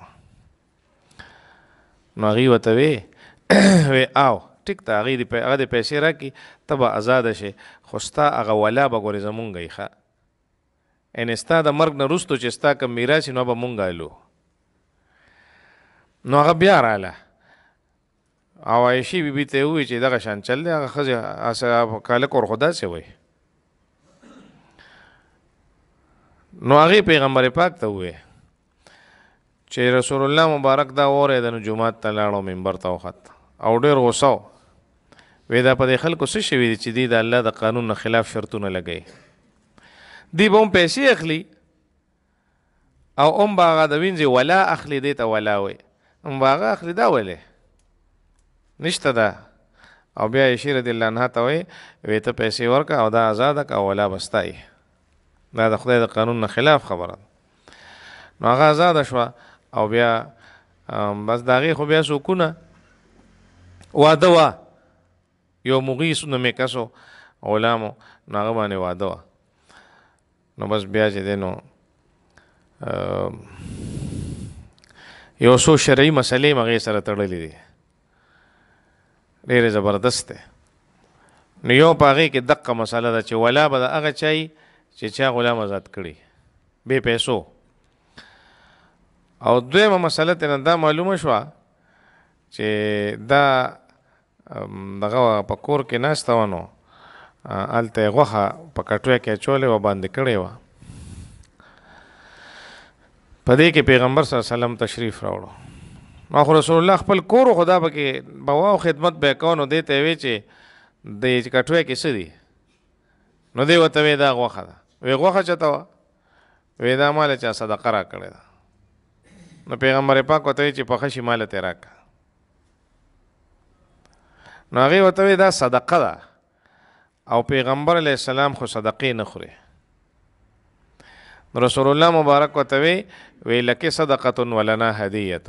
نو هغې ورته ویې وی او ټیک تا غیر په هغه پیسې راکی تبه آزاد شي خوستا هغه ولا به ګورې زمونږه ښه ان استا د مرګ نه رستو چې استا کوم میراث نو به مونږه لو نو هغه بیا رااله او عائشی بیبي ته وی چې دغه شان چل دی هغه خزه اسه کاله کور خدا سي وي نو هغه پیغمبر پاک ته وی چې رسول الله مبارک دا اوره د جمعه ته لاړو منبر ته وخت او ډیر غوسه وې دا په خلکو څه شوی چې دی د الله د قانون خلاف شرطونه لګي دی به پیسې اخلي او ام باغه د وینځي ولا اخلي دی ته ولا وې ام باغه اخلي دا ولې نشته دا او بیا شیر دی الله نه ته وې وې ته پیسې ورکا او دا آزاد کا ولا بستای دا د خدای د قانون خلاف خبره نو هغه آزاد شو او بیا بس داغه خو بیا سکونه واده وا یو مغیث نومې کسو غلامو نو هغه باندې واده وا نو بس بیا چې دی نو یو څو شرعي مسلې مغې سره تړلې دي ډېرې زبردست دی نو یو پاغې کې دقه مسله ده چې ولا به د هغه چای چې چا غلام آزاد کړي بې پیسو او دویمه مسله ترنه دا معلومه شوه چې دا دغه په کور کې ناشته ونو الته غوخه په کټوې کې چولې و باندې کړې و په دې کې پیغمبر صلی الله علیه وسلم تشریف راوړو ما خو رسول الله خپل کور خدا پکې بواو خدمت به کونو دیته وی چې د کټوې کې څه دی نو دی وته وی دا غوخه ده وی غوخه چته و وی دا مال چا صدقه را کړې ده نو پیغمبر پاک وته چې په خشي مال ته راکړه نو هغه وته دا صدقه ده او پیغمبر علی السلام خو صدقې نه خوري رسول الله مبارک وته وی ویلکه صدقه ولنا هدیه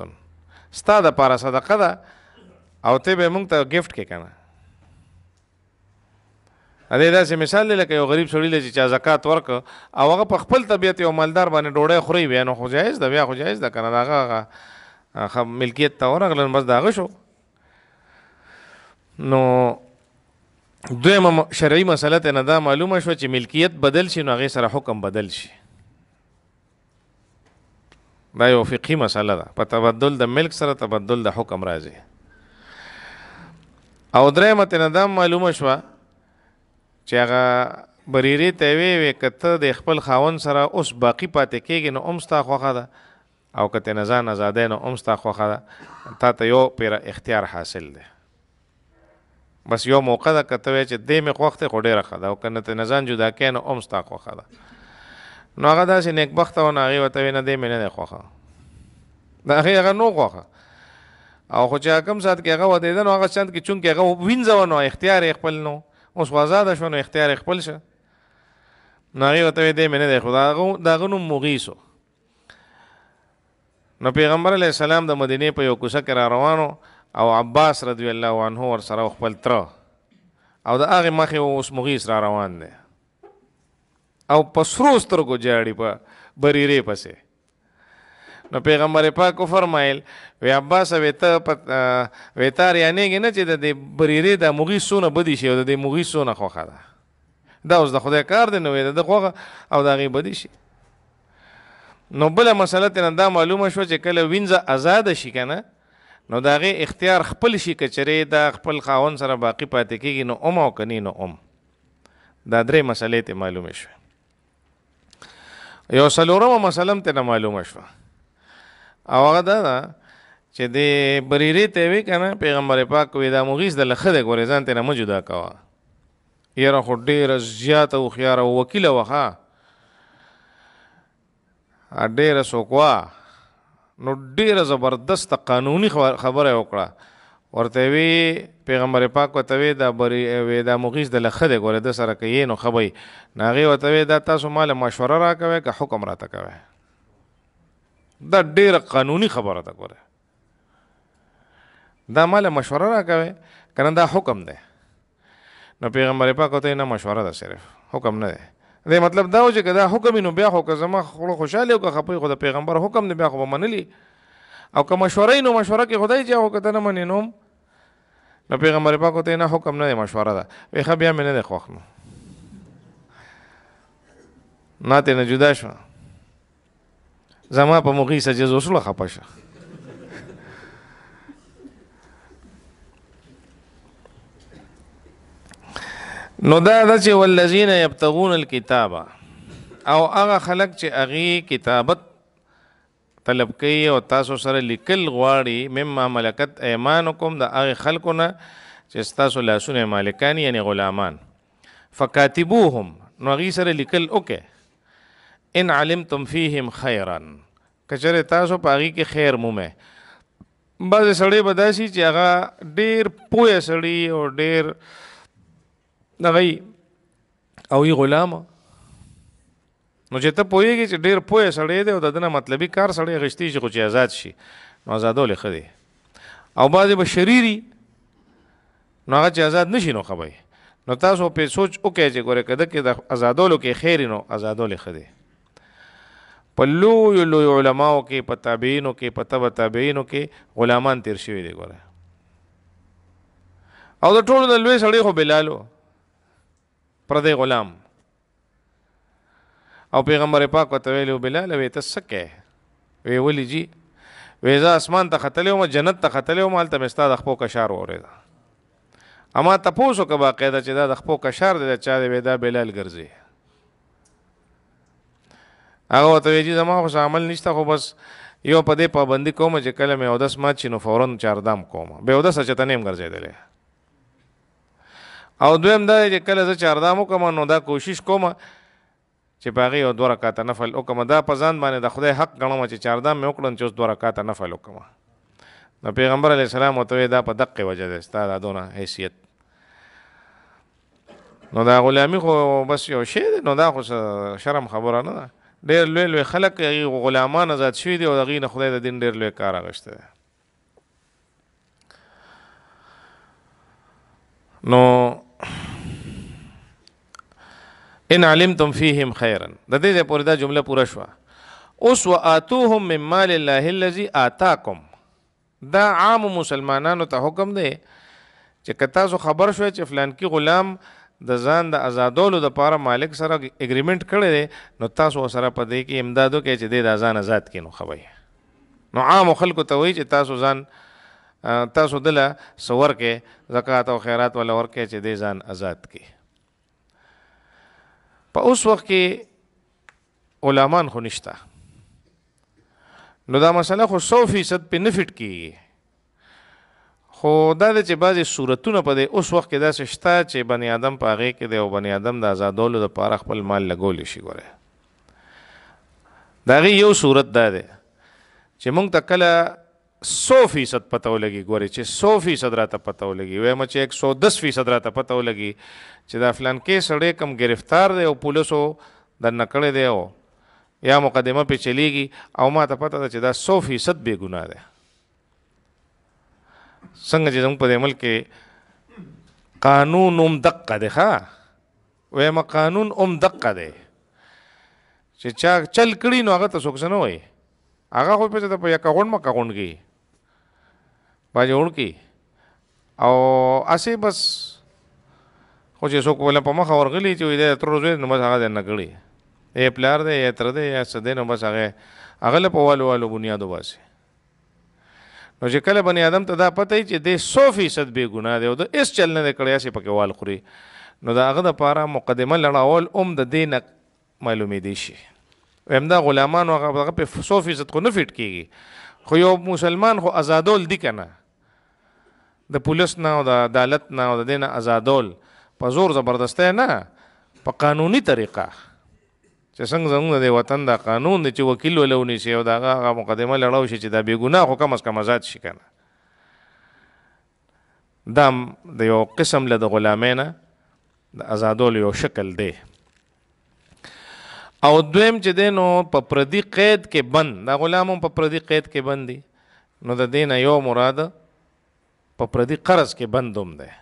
ستا د پاره صدقه ده او ته به مونږ ته گیفت کې کنه ا دې داسې مثال لکه یو غریب سړی لږ چې زکات ورک او هغه په خپل طبیعت یو مالدار باندې ډوډۍ خوري وینو خو جایز ده بیا خو جایز ده کنه داغه ملکیت ته ورغلن بس داغه شو نو دویمه شرعي مسله ته نه دا معلومه شو چې ملکیت بدل شي نو هغه سره حکم بدل شي دا یو فقهي مسله ده په تبدل د ملک سره تبدل د حکم راځي او درېمه ته نه دا معلومه شو چې هغه بریری ته وی وی کته د خپل خاون سره اوس باقی پاتې کېږي نو امستا خوخه ده او کته نه ځان آزادې نو امستا خوخه ده تا ته یو پیر اختیار حاصل ده بس یو موقع ده کته وی چې دې مې خوخت خو ډیره خدا او کنه ته نزان جدا کین اوم ستا خو خدا نو هغه داسې نیک بخت او هغه وته نه دې مې نه خوخه دا هغه هغه نو خوخه او خو چې کوم سات کې هغه و دې نو هغه چند کې چون کې هغه وینځو نو اختیار خپل نو اوس آزاد شو نو اختیار خپل شه نو هغه وته دې مې نه خدا دا غنو مغیسو نو پیغمبر علی السلام د مدینه په یو کوڅه کې روانو او عباس رضی الله عنه ور سره خپل تر او د هغه مخه اوس مغیس را روان دی او پسروس تر کو جاړي په بریره پسه نو پیغمبر پاک فرمایل وی عباس ویته ویتار یعنی نه چې د بریری د مغی سونه بدی شي او د مغی سونه خوخه ده دا اوس د خدای کار دی نو د خوخه او د غي بدی شي نو بل مسله تنه دا معلومه شو چې کله وینځه آزاد شي کنه نو داغه اختیار خپل شي کچره دا خپل خاون سره باقی پاتې کیږي نو اوم او کني نو اوم دا درې مسلې ته معلومه شو یو سلورمه مسلم ته معلومه شو او هغه دا, دا چې د بریری ته وی کنه پیغمبر پاک وی دا مغیز د لخه د ګورزان ته نه موجوده کا یره خو ډیر زیات او خيار او وکیل وخه ډیر سوکوا نو ډیره زبردست قانوني خبره وکړه ورته وی پیغمبر پاک وته وی دا بری وی دا مغیز د لخه دی ګوره د سره کې نو خبي ناغي وته وی دا تاسو مال مشوره را کوي که حکم را تکوي دا ډیره قانوني خبره ده ګوره دا مال مشوره را کوي کنه دا حکم دی نو پیغمبر پاک وته نه مشوره ده صرف حکم نه دی دا مطلب دا و چې کدا حکم نو بیا خو که زما خو خوشاله او که خپې خو د پیغمبر حکم نه بیا خو منلی او که مشورې نو مشوره کې خدای چې هغه کته نه منې نو نو پیغمبر پاک ته نه حکم نه مشوره ده ویخه بیا مې نه ده خوښ نو ناته نه جدا شو زما په مغیسه جزوسله خپشه نو دا د چې والذین یبتغون الکتاب او هغه خلق چې اغي کتابت طلب کوي او تاسو سره لیکل غواړي مما ملکت ایمانکم د هغه خلقونه چې تاسو لاسونه مالکان یعنی غلامان فکاتبوهم نو هغه سره لیکل اوکې ان علمتم فیهم خیرا کچره تاسو پاغي کې خیر مومه بعض سړی بداسي چې هغه ډیر پوهه سړی او ډیر نغی او ای غلام نو چې ته پوهیږي چې ډیر پوهه سړی دی او د دنه مطلبي کار سړی غشتي چې خو چې آزاد شي نو آزادول خدي او بعضې به شریری نو هغه چې آزاد نشي نو خبره نو تاسو په سوچ وکړئ چې ګوره کده کې د آزادولو کې خیر نو آزادول خدي په لوی لوی علماو کې په تابعینو کې په تبع تابعینو کې غلامان تیر شوی دی ګوره او د ټولو د لوی سړی خو بلالو پردې غلام او پیغمبر پاک وته ویلو بلال وې تسکه وی ولي جی وې ځا اسمان ته ختلې او جنت ته ختلې او مال ته مستا د خپل کشار اورید اما تاسو کبا قاعده چې دا د خپل کشار د چا دی دا بلال ګرځي هغه ته ویجی زما خو عمل نشته خو بس یو په دې پابندي کوم چې کله مې اودس مات شي نو فورن چاردام کوم به اودس چته نیم ګرځیدلې او دویم دا چې کله زه چاردام وکم نو دا کوشش کوم چې باغی او دوه رکعات نفل وکم دا په ځان باندې د خدای حق غنم چې چاردام مې وکړم چې دوه رکعات نفل وکم نو پیغمبر علی السلام ته دا په دقه وجه ده ستاسو دونه حیثیت نو دا غلامی خو بس یو شی دی نو دا خو شرم خبره نه ده ډیر لوی لوی خلک هغه غلامان آزاد شوی دی او هغه نه خدای د دین ډیر لوی کار اغشته ده نو ان علمتم فيهم خيرا د دې د پوره دا جمله پوره شوه اوس واتوهم من مال الله الذي آتاكم دا عام مسلمانانو ته حکم دی چې کتا سو خبر شوه چې فلان کې غلام د ځان د آزادولو د پاره مالک سره اګریمنت کړی دی نو تاسو سره په دې کې امدادو کې چې د ځان آزاد کینو خوي نو عام خلکو ته وایي چې تاسو ځان تاسو دله سور کې زکات او خیرات ولا ور کې چې دې ځان آزاد کې په اوس وخت کې علمان خو نشتا نو دا مسله خو 100 فیصد په نفټ کې خو دا د چې بعضی صورتونه په دې اوس وخت کې دا شتا چې بنی آدم په هغه کې دی او بنی آدم د آزادولو لپاره خپل مال لګول شي ګوره دا غي یو صورت دا ده چې موږ تکله 100 فیصد پته ولګي ګوري چې 100 فیصد راته پته ولګي وایم چې 110 فیصد راته پته ولګي چې دا فلان کې سړی کم گرفتار دی او پولیسو د نکړې دی او یا مقدمه په چلیږي او ما ته پته ده چې دا 100 فیصد بے ګناه دی څنګه چې زموږ په عمل کې قانون هم دقه دی ښا وایم قانون هم دقه دی چې چا چل کړی نو هغه ته څوک څه نه وایي هغه خو په څه ته په یو کاغون ما کاغون کې با جوړ کی او اسی بس خو چې څوک ولا په مخ ورغلی چې دا تر روزه نو مزه هغه نه کړی اے پلار دې یا تر دې یا سدې نو مزه هغه اغل په والو والو بنیادو باسي نو چې کله بنی آدم ته دا پته چې دې 100% بے ګناه دی او د اس چل نه کړی اسی پکې وال خوري نو دا هغه د پاره مقدمه لړاول اوم د دین معلومې دي شي همدا غلامان هغه په 100% خو نه فټ کیږي خو یو مسلمان خو آزادول دي کنه د پولیس نه او د عدالت نه او د دین آزادول په زور زبردسته نه په قانوني طریقه چې څنګه زموږ د وطن د قانون دی چې وکیل ولونی شي او دا هغه مقدمه لړاو شي چې دا بې ګناه خو کم از کم آزاد شي کنه دا د یو قسم له د غلامینه د آزادول یو شکل دی او دویم چې دینو په پردي قید کې بند دا غلامو په پردي قید کې بندي نو د دین یو مراده په پردي قرض کې بندوم ده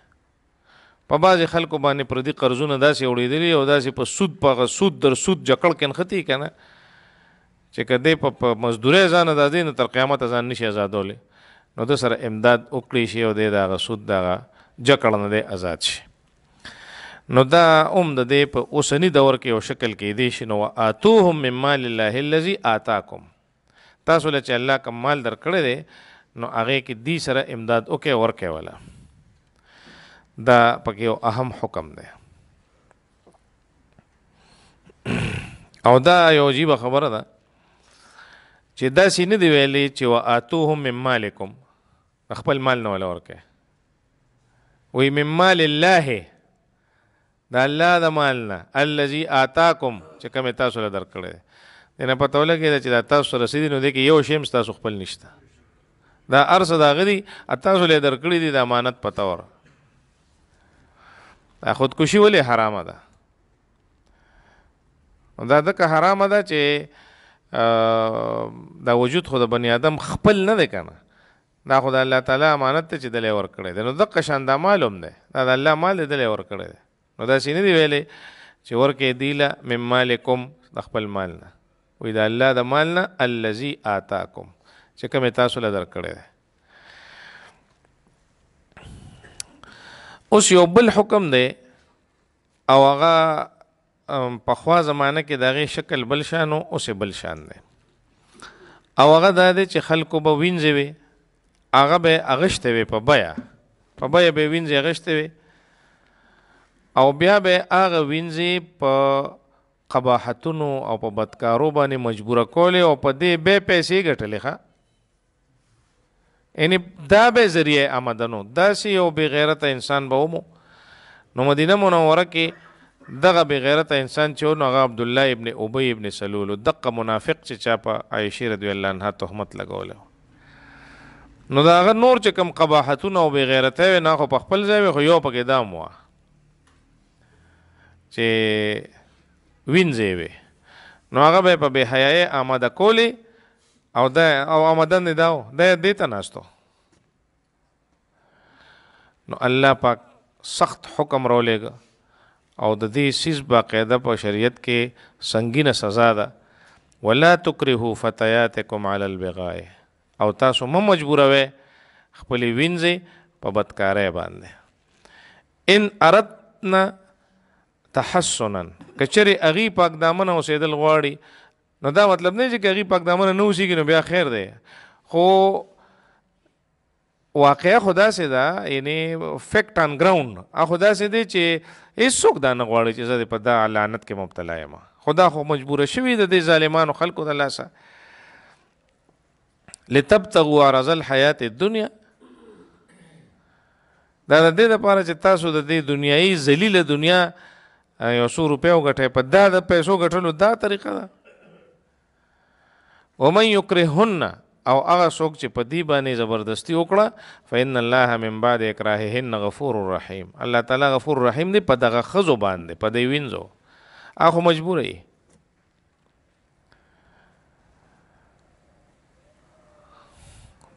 په بازي خلکو باندې پردي قرضونه داسې وړېدلې او داسې په سود په سود در سود جکړ کین ختی کنه چې کده په مزدورې ځان د دې تر قیامت ځان نشي آزادولې نو د سره امداد وکړي شي او د هغه سود دغه جکړ نه دی آزاد شي نو دا اوم د دې په اوسنی دور کې او شکل کې دي شنو اتوهم مما لله الذي اتاكم تاسو له چې الله کمال درکړی دی نو هغه کې دی سره امداد وکي ورکه ولا دا پکې یو اهم حکم دی او دا یو عجیب خبره ده چې دا سینې دی ویلې چې واتوهم مم مالکم خپل مال نه ولا ورکه وی مم مال الله دا الله د مالنا الذي آتاکم چې کوم تاسو له درکړې نه پته ولګی چې تاسو رسیدنه دي کې یو شیم تاسو خپل نشته دا ارس دا غدي تاسو له درکړي دي د امانت پتا ور دا خودکشي ولې حرامه ده دا دغه حرامه ده چې دا وجود خود بنی آدم خپل نه دی کنه دا خود الله تعالی امانت ته چې دلې ور کړی دی نو دغه شان دا معلوم دی دا د الله مال دلې ور کړی دی نو دا سینې دی ویلې چې ورکې دیله مم مالکم د خپل مال نه وې دا الله د مال نه الذي آتاکم چې کوم تاسو له درکړې ده اوس یو بل حکم دی او هغه په خوا زمانه کې دغه شکل بل شان او اوس بل شان دی او هغه دا دی چې خلکو به وینځوي هغه به اغشته وي په بیا په بیا به وینځي اغشته وي او بیا به هغه وینځي په قباحتونو او په بدکارو باندې مجبوره کولې او په دې به پیسې ګټلې ښه یعنی دا به ذریعہ آمدنو داسې یو بې غیرته انسان به ومو نو مدینه منوره کې دغه بې غیرته انسان چې نو هغه عبد الله ابن ابی ابن سلول دغه منافق چې چا په عائشه رضی الله عنها تهمت لګول نو دا هغه نور چې کم قباحتونه او بې غیرته نه خو په خپل ځای خو یو پکې دام و چې وینځي وي نو هغه به په بې حیاي آمده کولی او دا او آمدن دا دا دې ته ناشته نو الله پاک سخت حکم رولېګا او د دې سیس باقاعده په شریعت کې سنگینه سزا ده ولا تکرهو فتياتكم على البغاء او تاسو مم مجبور وې خپل وینځي په بدکارې باندې ان اردنا تحسنا کچری اغي پاک دامن اوسېدل غواړي نو دا مطلب نه چې کغي پاک دامن نه اوسېږي نو بیا خیر دی خو واقعیا خدا سي دا یعنی فیکٹ ان گراوند ا خدا سي دي چې هیڅوک دا نه غواړي چې زه په دا لعنت کې مبتلا یم خدا خو مجبور شوی د ظالمانو خلقو د الله سره لتبتغوا عرض الحیات الدنیا دا د دې لپاره چې تاسو د دې دنیایي ذلیل دنیا یو 100 روپیه وګټه په دا د پیسو غټلو دا طریقه ده ومن یکرهن او هغه څوک چې په دې باندې زبردستی وکړه فإن الله من بعد اکراههن غفور رحیم الله تعالی غفور رحیم دی په دغه خزو باندې په دې وینځو اخو مجبور یې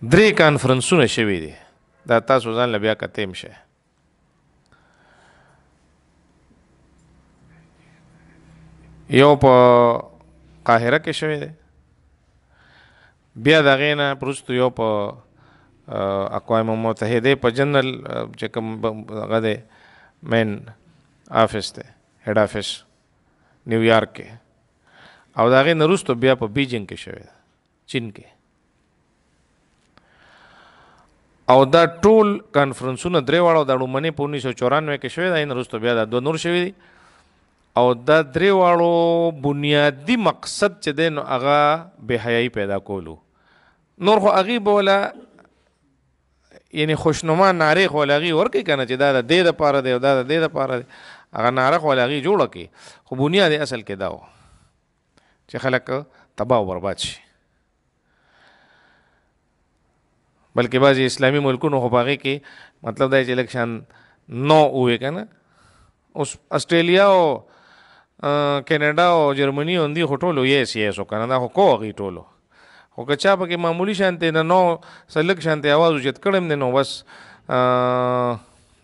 درې کانفرنسونه شوي دي دا تاسو ځان له بیا کتیم شه یو په قاهره کې شوی دی بیا د غې نه پرستو یو په اقوام متحده په جنرال چې کوم هغه دی مین آفس دی هډ آفس نیویارک کې او دا غې نه رستو بیا په بیجینګ کې شوی چین کې او دا ټول کانفرنسونه درې واړو د اړومنې په 1994 کې شوې ده ان وروسته بیا دا دوه نور شوې دي او دا درې واړو بنیادی مقصد چې دی نو هغه بې حیايي پیدا کولو نور خو اغي بوله یعنی خوشنما ناره خو لغي ورکی کنه چې دا د دې د پاره دی او دا د دې د پاره دی هغه ناره خو لغي جوړه کی خو بنیاد اصل کې داو چې خلک تباہ او برباد شي بلکې بعضی اسلامی ملکونو خو باغې کې مطلب دا چې الیکشن نو وې کنه اوس استرالیا او کینیډا او جرمني اوندې هټولو یې سي ایسو کنه دا هو کوغي ټولو او که چا پکې معمولی شانته نه نو سلک شانته आवाज اوچت کړم نه نو بس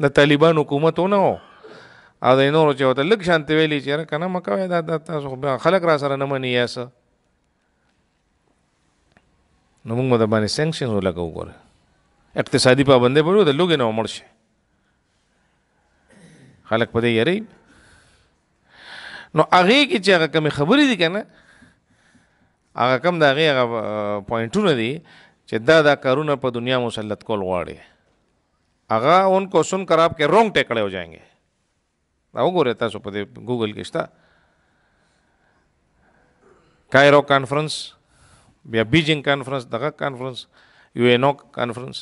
د طالبان حکومت نه او د نورو چې وته لک شانته ویلي چې کنه مکه دا تاسو خلک را سره نه مني یاس نو موږ د باندې سانکشن ولګو ګوره اقتصادي پابندې پرو د لوګي نه مرشه خلک پدې یری نو هغه کې چې هغه کوم خبرې دي کنه هغه کم د هغې هغه پوینټونه دي چې دا دا کارونه په دنیا مسلط کول غواړي هغه ان کو سن کر آپ کے رونگ ټیکړې ہو جائیں گے دا وګوره تاسو په دې ګوګل کې شته کایرو کانفرنس بیا بیجینګ کانفرنس دغه کانفرنس یو اینو کانفرنس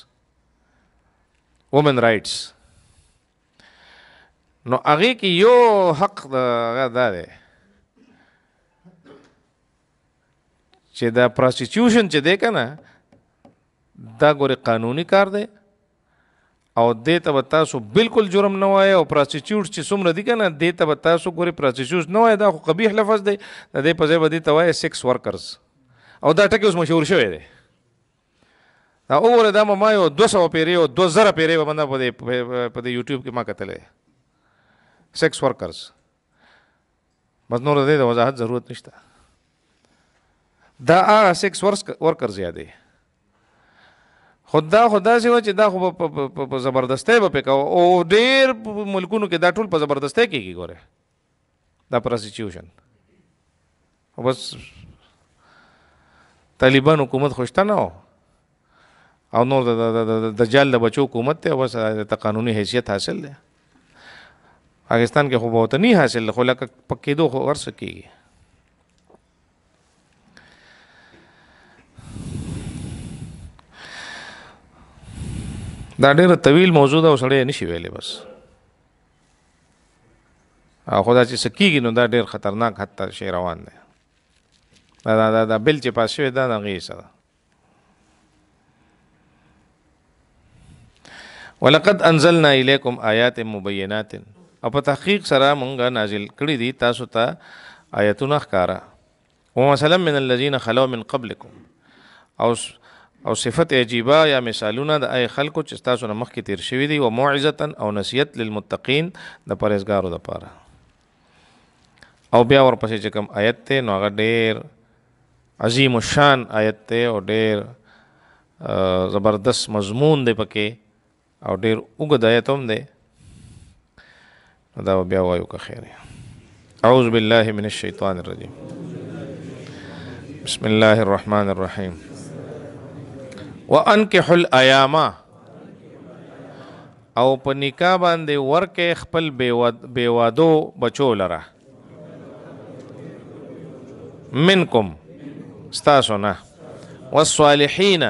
وومن رائټس نو هغه کې یو حق دا دی چې دا پروسټیټیوشن چې دی کنه دا ګوره قانوني کار دی او د ته تاسو بالکل جرم نه وای او پروسټیټیوټ چې څومره دي کنه د ته تاسو ګوره پروسټیټیوټ نه وای دا خو قبیح لفظ دی د دې په ځای باندې توای سیکس ورکرز او دا ټکی اوس مشهور شوی دی دا اوره دا ما یو 200 پیری او 2000 پیری باندې په دې یوټیوب کې ما کتلې سیکس ورکرز بس نور دې د وضاحت ضرورت نشته دا هغه سیکس ورکر زیاده خدا خدا سی و چې دا خو په زبردستۍ به پکاو او ډیر ملکونو کې دا ټول په زبردستۍ کېږي ګوره دا پرسټیټیوشن بس طالبان حکومت خوشته نه او نور د دجال د بچو حکومت ته بس د قانوني حیثیت حاصل ده پاکستان کې خو به وطني حاصل خو لکه پکې دوه ورس کېږي دا ډیره طویل موضوع ده او سړی نشي ویلې بس او خدا چې سکیږي نو دا ډیر خطرناک حتی شی روان دی دا دا دا, دا بل چې پاس شوی دا د غیسه ده ولقد انزلنا الیکم آیات مبینات او په تحقیق سره مونږه نازل کړی دي تاسو ته آیتونه ښکارا ومثلا من الذين خلو من قبلكم او او صفت عجیبه یا مثالونه د ای خلکو چې تاسو نه مخکې تیر شوی دي او موعظه او نصیحت للمتقین د پرهیزګارو لپاره او بیا ورپسې چې کوم آیت ته نو هغه ډېر عظیم شان آیت ته او ډېر زبردست مضمون دی پکې او ډېر وګد آیت هم دی دا بیا وایو که خیر اعوذ بالله من الشیطان الرجیم بسم الله الرحمن الرحیم وانکحوا الایاما او په نکاح باندې ورکه خپل بیوادو بچو لره منکم استاسو نه والصالحین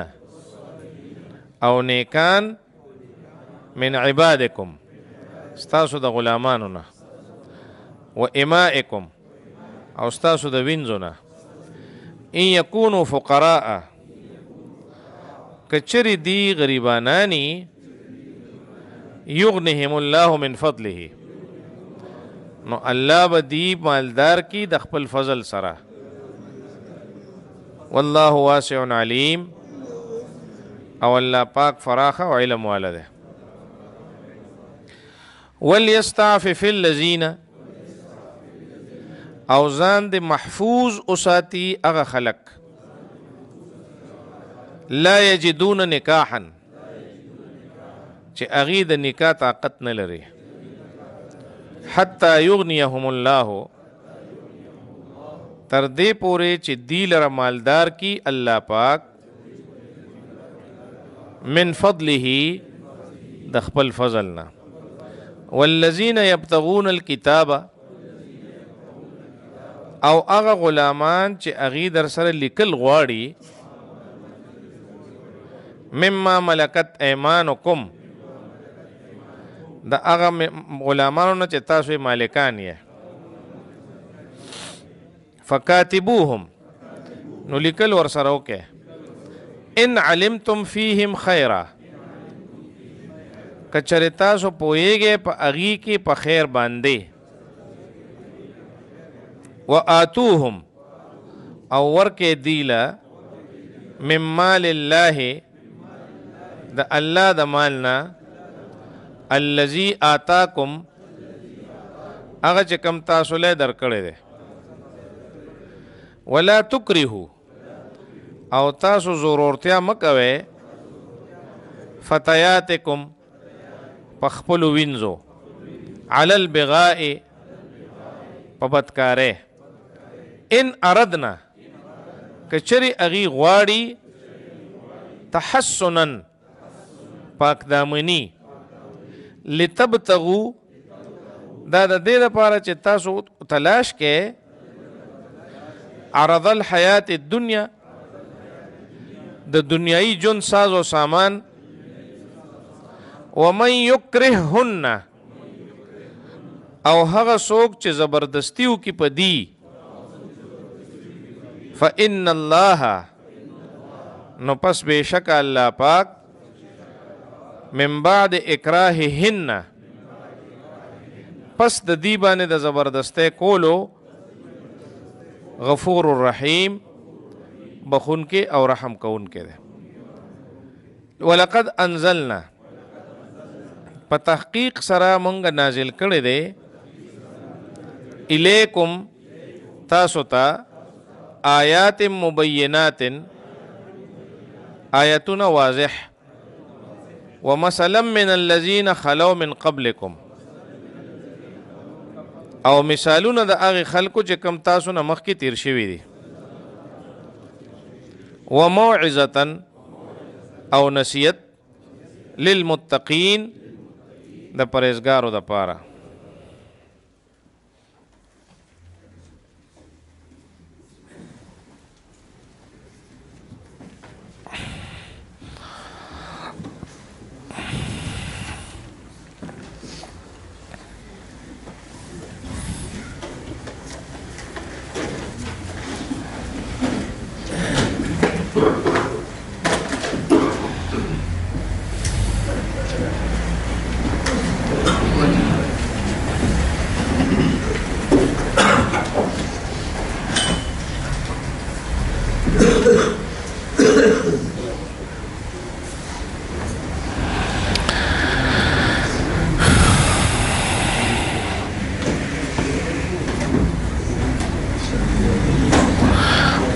او نیکان من عبادکم استاسو د غلامانو نه و امائکم او استاسو د وینځو نه ان یکونو فقراء کچری دی غریبانانی یغنهم الله من فضله نو الله به دی مالدار کی د خپل فضل سره والله واسع علیم او الله پاک فراخه او علم والده وليستعفف الذين او ځان د محفوظ اوساتی هغه خلق لا یجدون نکاحن چې اغي د نکاح طاقت نه لري حتا یغنیهم الله تر دې پوره چې دی لره مالدار کی الله پاک من فضله د خپل فضل نه والذین یبتغون الكتاب او هغه غلامان چې اغي در سره لیکل غواړي مما ملکت ایمانکم د هغه غلامانو نه چې تاسو مالکان یې فکاتبوهم نو لیکل ور سره وکې ان علمتم فیهم خیرا کچره تاسو پوېږئ په اغي کې په خیر باندې واتوهم او ورکه دیلا مم مال الله د الله د مالنا الذي آتاکم هغه چې کم تاسو له درکړې ده ولا تکرهو او تاسو ضرورتیا مکوي فتياتکم پخپل وینزو علی البغاء پبتکاره ان اردنا کچری اغي غواړي تحسنن پاک دامنی لتبتغو دا د دې لپاره چې تاسو تلاش کې عرض الحیات الدنیا د دنیایي جون ساز او سامان ومن یکرهن او هغه څوک چې زبردستی وکي په دی فإن الله نو پس بشک الله پاک من بعد اکراههن پس د دی باندې د زبردسته کولو غفور الرحیم بخون کې او رحم کون کې ده ولقد انزلنا په تحقیق سره مونږ نازل کړی دی الیکم تاسو ته آیات مبینات آیاتونه واضح ومثلا من الذين خلو من قبلكم او مثالونه د هغه خلکو چې کم تاسو نه مخکې تیر شوی دي وموعظه او نصیحت للمتقین د پرهیزګارو د پاره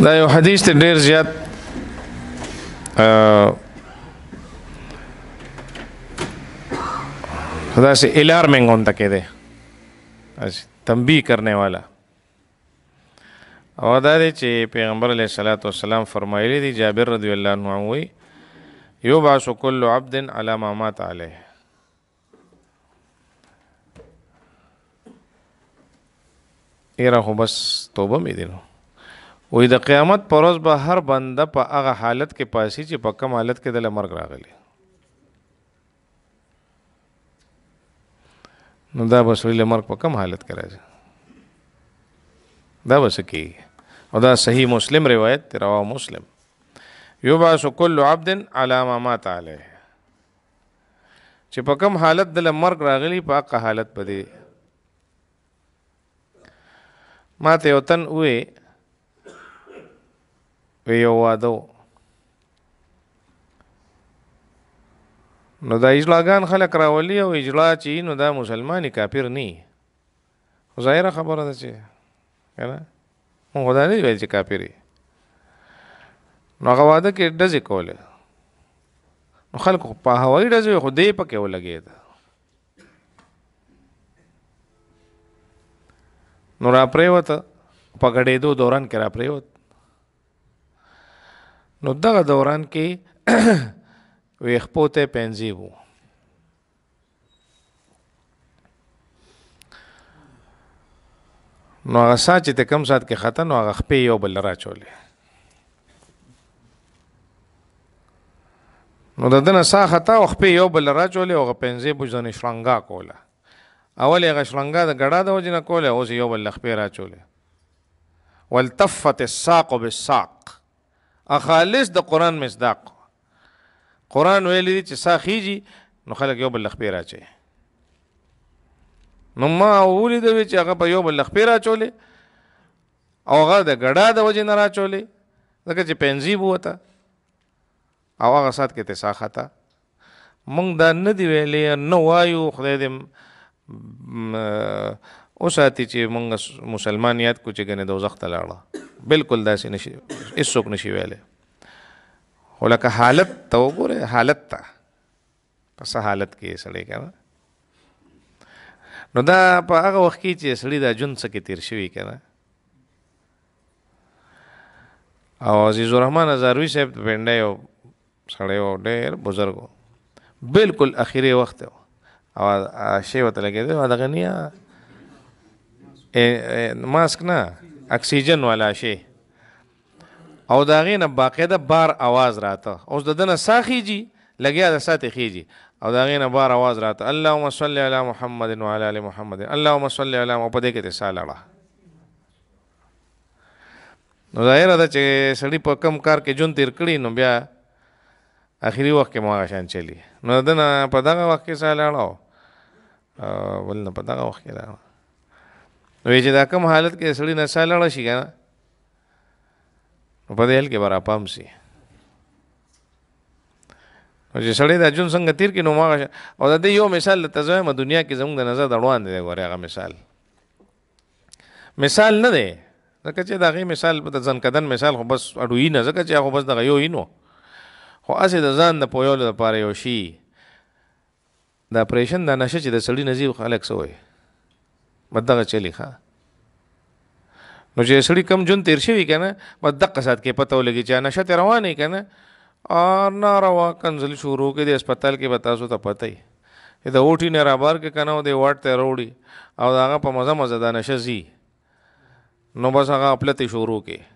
دا یو حدیث ته ډیر زیات ا دا سه الارمنګ اون تکې ده تنبیه کرنے والا او دا دی چې پیغمبر علیه الصلاۃ والسلام فرمایلی دی جابر رضی الله عنه وی یو باسو کل عبد علی ما مات علیه ایره خو بس توبه مې دینو وې د قیامت پر ورځ به هر بنده په هغه حالت کې پاسي چې په کوم حالت کې د مرګ راغلی نو دا به سړي مرګ په کوم حالت کې راځي دا به سکی او دا صحیح مسلم روایت دی رواه مسلم یبعث کل عبد علی ما مات علیه چې په کوم حالت د مرګ راغلی په هغه حالت بده ماته یو تن وې یو واده نو دا اجلاګان خلک راولي او اجلا چې نو دا مسلمانې کافر نه ظاهره خبره ده چې کنه مونږ خدای نه ویل چې کافر نو هغه واده کې ډزې کوله نو خلکو په هوایي ډزې خو دې پکې ولګېده نو را پریوت په غړېدو دوران کې را پریوت نو دغه دوران کې ویخ پوته پنځي وو نو هغه سات چې کم سات کې خطر نو هغه خپې یو بل را چولې نو ددن سا خطا او خپې یو بل را چولې او پنځي بوجن شرنګا کوله اول هغه شرنګا د ګډا د وجنه کوله اوس یو بل خپې را چولې والتفت الساق بالساق اخالص د قران مصداق قران ویل دي چې ساخیږي نو خلک یو بل خبره اچي نو ما ولید وی چې هغه په یو بل خبره چولې او هغه د ګډا د وجې نه را چولې ځکه چې پنځي بو وته او هغه سات کې تساخه تا مونږ دا نه دی ویلې نو وایو خدای دې او ساتي چې مونږ مسلمان یاد کو چې کنه دوزخ ته لاړه بالکل داسې نشي هیڅوک نشي ویلې ولکه حالت ته وګوره حالت ته پس حالت کې سړی کنه نو دا په هغه وخت کې چې سړی دا جون څخه تیر شوی کنه او عزیز الرحمن زاروی صاحب پنده یو سړی و ډېر بزرګ بالکل اخیری وخت او شی وته لګیدو دا غنیه ماسک نه اکسیجن والا شی او دا غې نه باقاعده بار आवाज راته اوس د دنه ساخیږي لګیا د ساتي خيږي او دا غې نه بار आवाज راته اللهم صل علی محمد وعلى ال محمد اللهم صل علی محمد په دې کې رساله نو ظاهر ده چې سړی په کم کار کې جون تیر کړی نو بیا اخیری وخت کې ما شان چلی نو دنه په دغه وخت کې سالاړو ولنه په دغه وخت کې راو نو چې دا کوم حالت کې سړی نشه لړ شي کنه په دې حال کې برا پام سي او چې سړی د جون څنګه تیر کې نو ما او دا یو مثال ته ځم دنیا کې زموږ د نظر دړوان دی غوړې هغه مثال مثال نه دی ځکه چې دا غي مثال په ځنکدن مثال خو بس اډوي نه ځکه چې هغه بس د یو وینو خو اسه د ځان د پویولو لپاره یو شی د اپریشن د نشه چې د سړی نزیب خلک سوې مدغه چلی ښا نو چې سړی کم جون تیر شوی کنه مدغه سات کې پته ولګي چې نشه روانه کنه اور ناروا کنزل شروع کې د هسپتال کې بتاسو ته پته یې دا اوټی نه را بار کې کنه د واټ ته وروړي او داغه په مزه مزه دا نشه زی نو بس هغه خپل ته شروع کې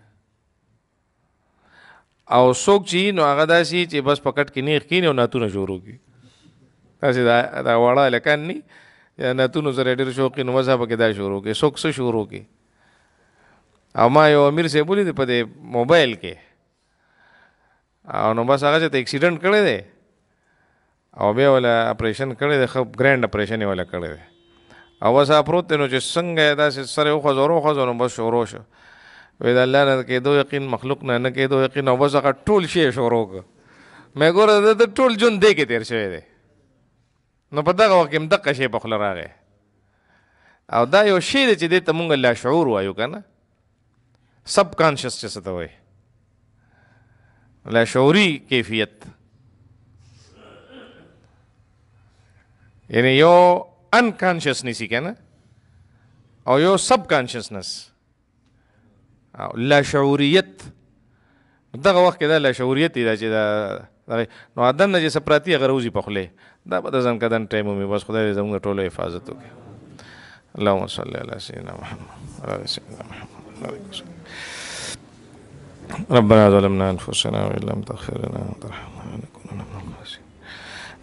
او څوک چې نو هغه داسي چې بس پکټ کې نیخ کینی او ناتونه شروع کی تاسو دا دا وړه لکه نه یا ناتونو سره ډېر شوقین وځه پکې دا شروع کې څوک څه شروع کې او ما یو امیر سه بولی دی په دې موبایل کې او نو بس هغه ته اکسیډنٹ کړی دی او بیا ولا اپریشن کړی دی خو ګرانډ اپریشن یې ولا کړی دی او وسه پروت دی نو چې څنګه داسې سره وخوځو وروخوځو نو بس شروع شو وی د الله نه کېدو یقین مخلوق نه نه کېدو یقین او وسه ټول شی شروع کړ مې ګوره د ټول جون دی کې تیر شوی دی نو په دغه وخت کې دغه شی په خله راغی او دا یو شی دی چې دې ته مونږ لا شعور وایو کنه سب کانشس چې څه ته وایي لا شعوري کیفیت یعنی یو ان کانشسنس کنه او یو سب کانشسنس او لا شعوریت دغه وخت کې دا لا شعوریت دی چې دا نو ادن نه پخله دا کدن می بس خدای جیسا حفاظت اللهم اللهم صل علی علی محمد محمد ربنا ظلمنا انفسنا انفسنا وان لم تغفر لنا لنا وترحمنا من الخاسرين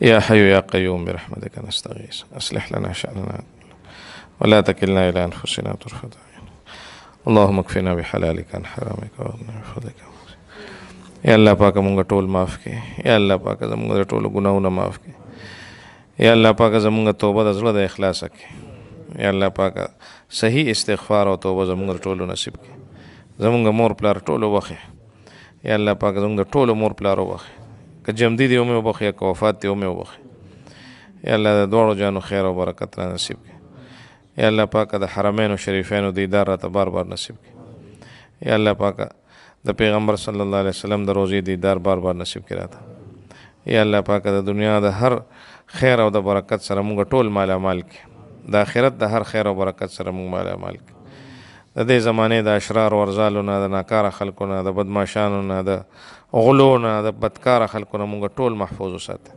يا يا حي قيوم برحمتك نستغيث اصلح شاننا ولا تكلنا الى طرفة عين اكفنا بحلالك عن حرامك بفضلك یا الله پاکه مونږ ټول معاف کړي یا الله پاکه زمونږ ټول ګناهونه معاف کړي یا الله پاکه زمونږ توبه د زړه د اخلاص کړي یا الله پاکه صحیح استغفار او توبه زمونږ ټول نصیب کړي زمونږ مور پلار ټول وخه یا الله پاکه زمونږ ټول مور پلار وخه که جمدی دی اومه وبخه که وفات دی اومه وبخه یا الله د دوړو جانو خیر او برکت را نصیب کړي یا الله پاکه د حرمین او شریفین او دیدار را تبار بار نصیب کړي یا الله پاکه د پیغمبر صلی الله علیه وسلم د روزي دیدار بار بار نصیب کړه تا یا الله پاک د دنیا د هر خیر او د برکت سره موږ ټول مالا مال کې د آخرت د هر خیر او برکت سره موږ مالا مال کې د دې زمانه د اشرار ورزالو نه د ناکار خلکو نه د بدمعشانو نه د غلو نه د بدکار خلکو نه موږ ټول محفوظ وساته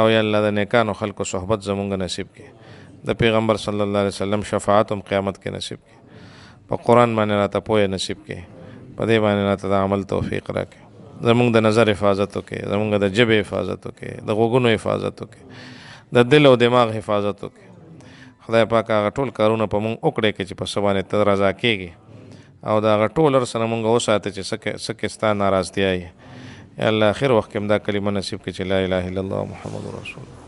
او یا الله د نیکانو خلکو صحبت زمونږ نصیب کړي د پیغمبر صلی الله علیه وسلم شفاعت هم قیامت کې نصیب کې په قران باندې راته پوهه نصیب کې په دې باندې راته د عمل توفیق راکړي زمونږ د نظر حفاظت وکړي زمونږ د جبه حفاظت وکړي د غوګونو حفاظت وکړي د دل او دماغ حفاظت وکړي خدای پاک هغه ټول کارونه په مونږ وکړي کې چې په سبانه تر رضا کېږي او دا هغه ټول سره مونږ وساتې چې سکستان ناراضتي آي الله خیر وخت کې دا کلمه نصیب کې چې لا اله الا الله محمد رسول الله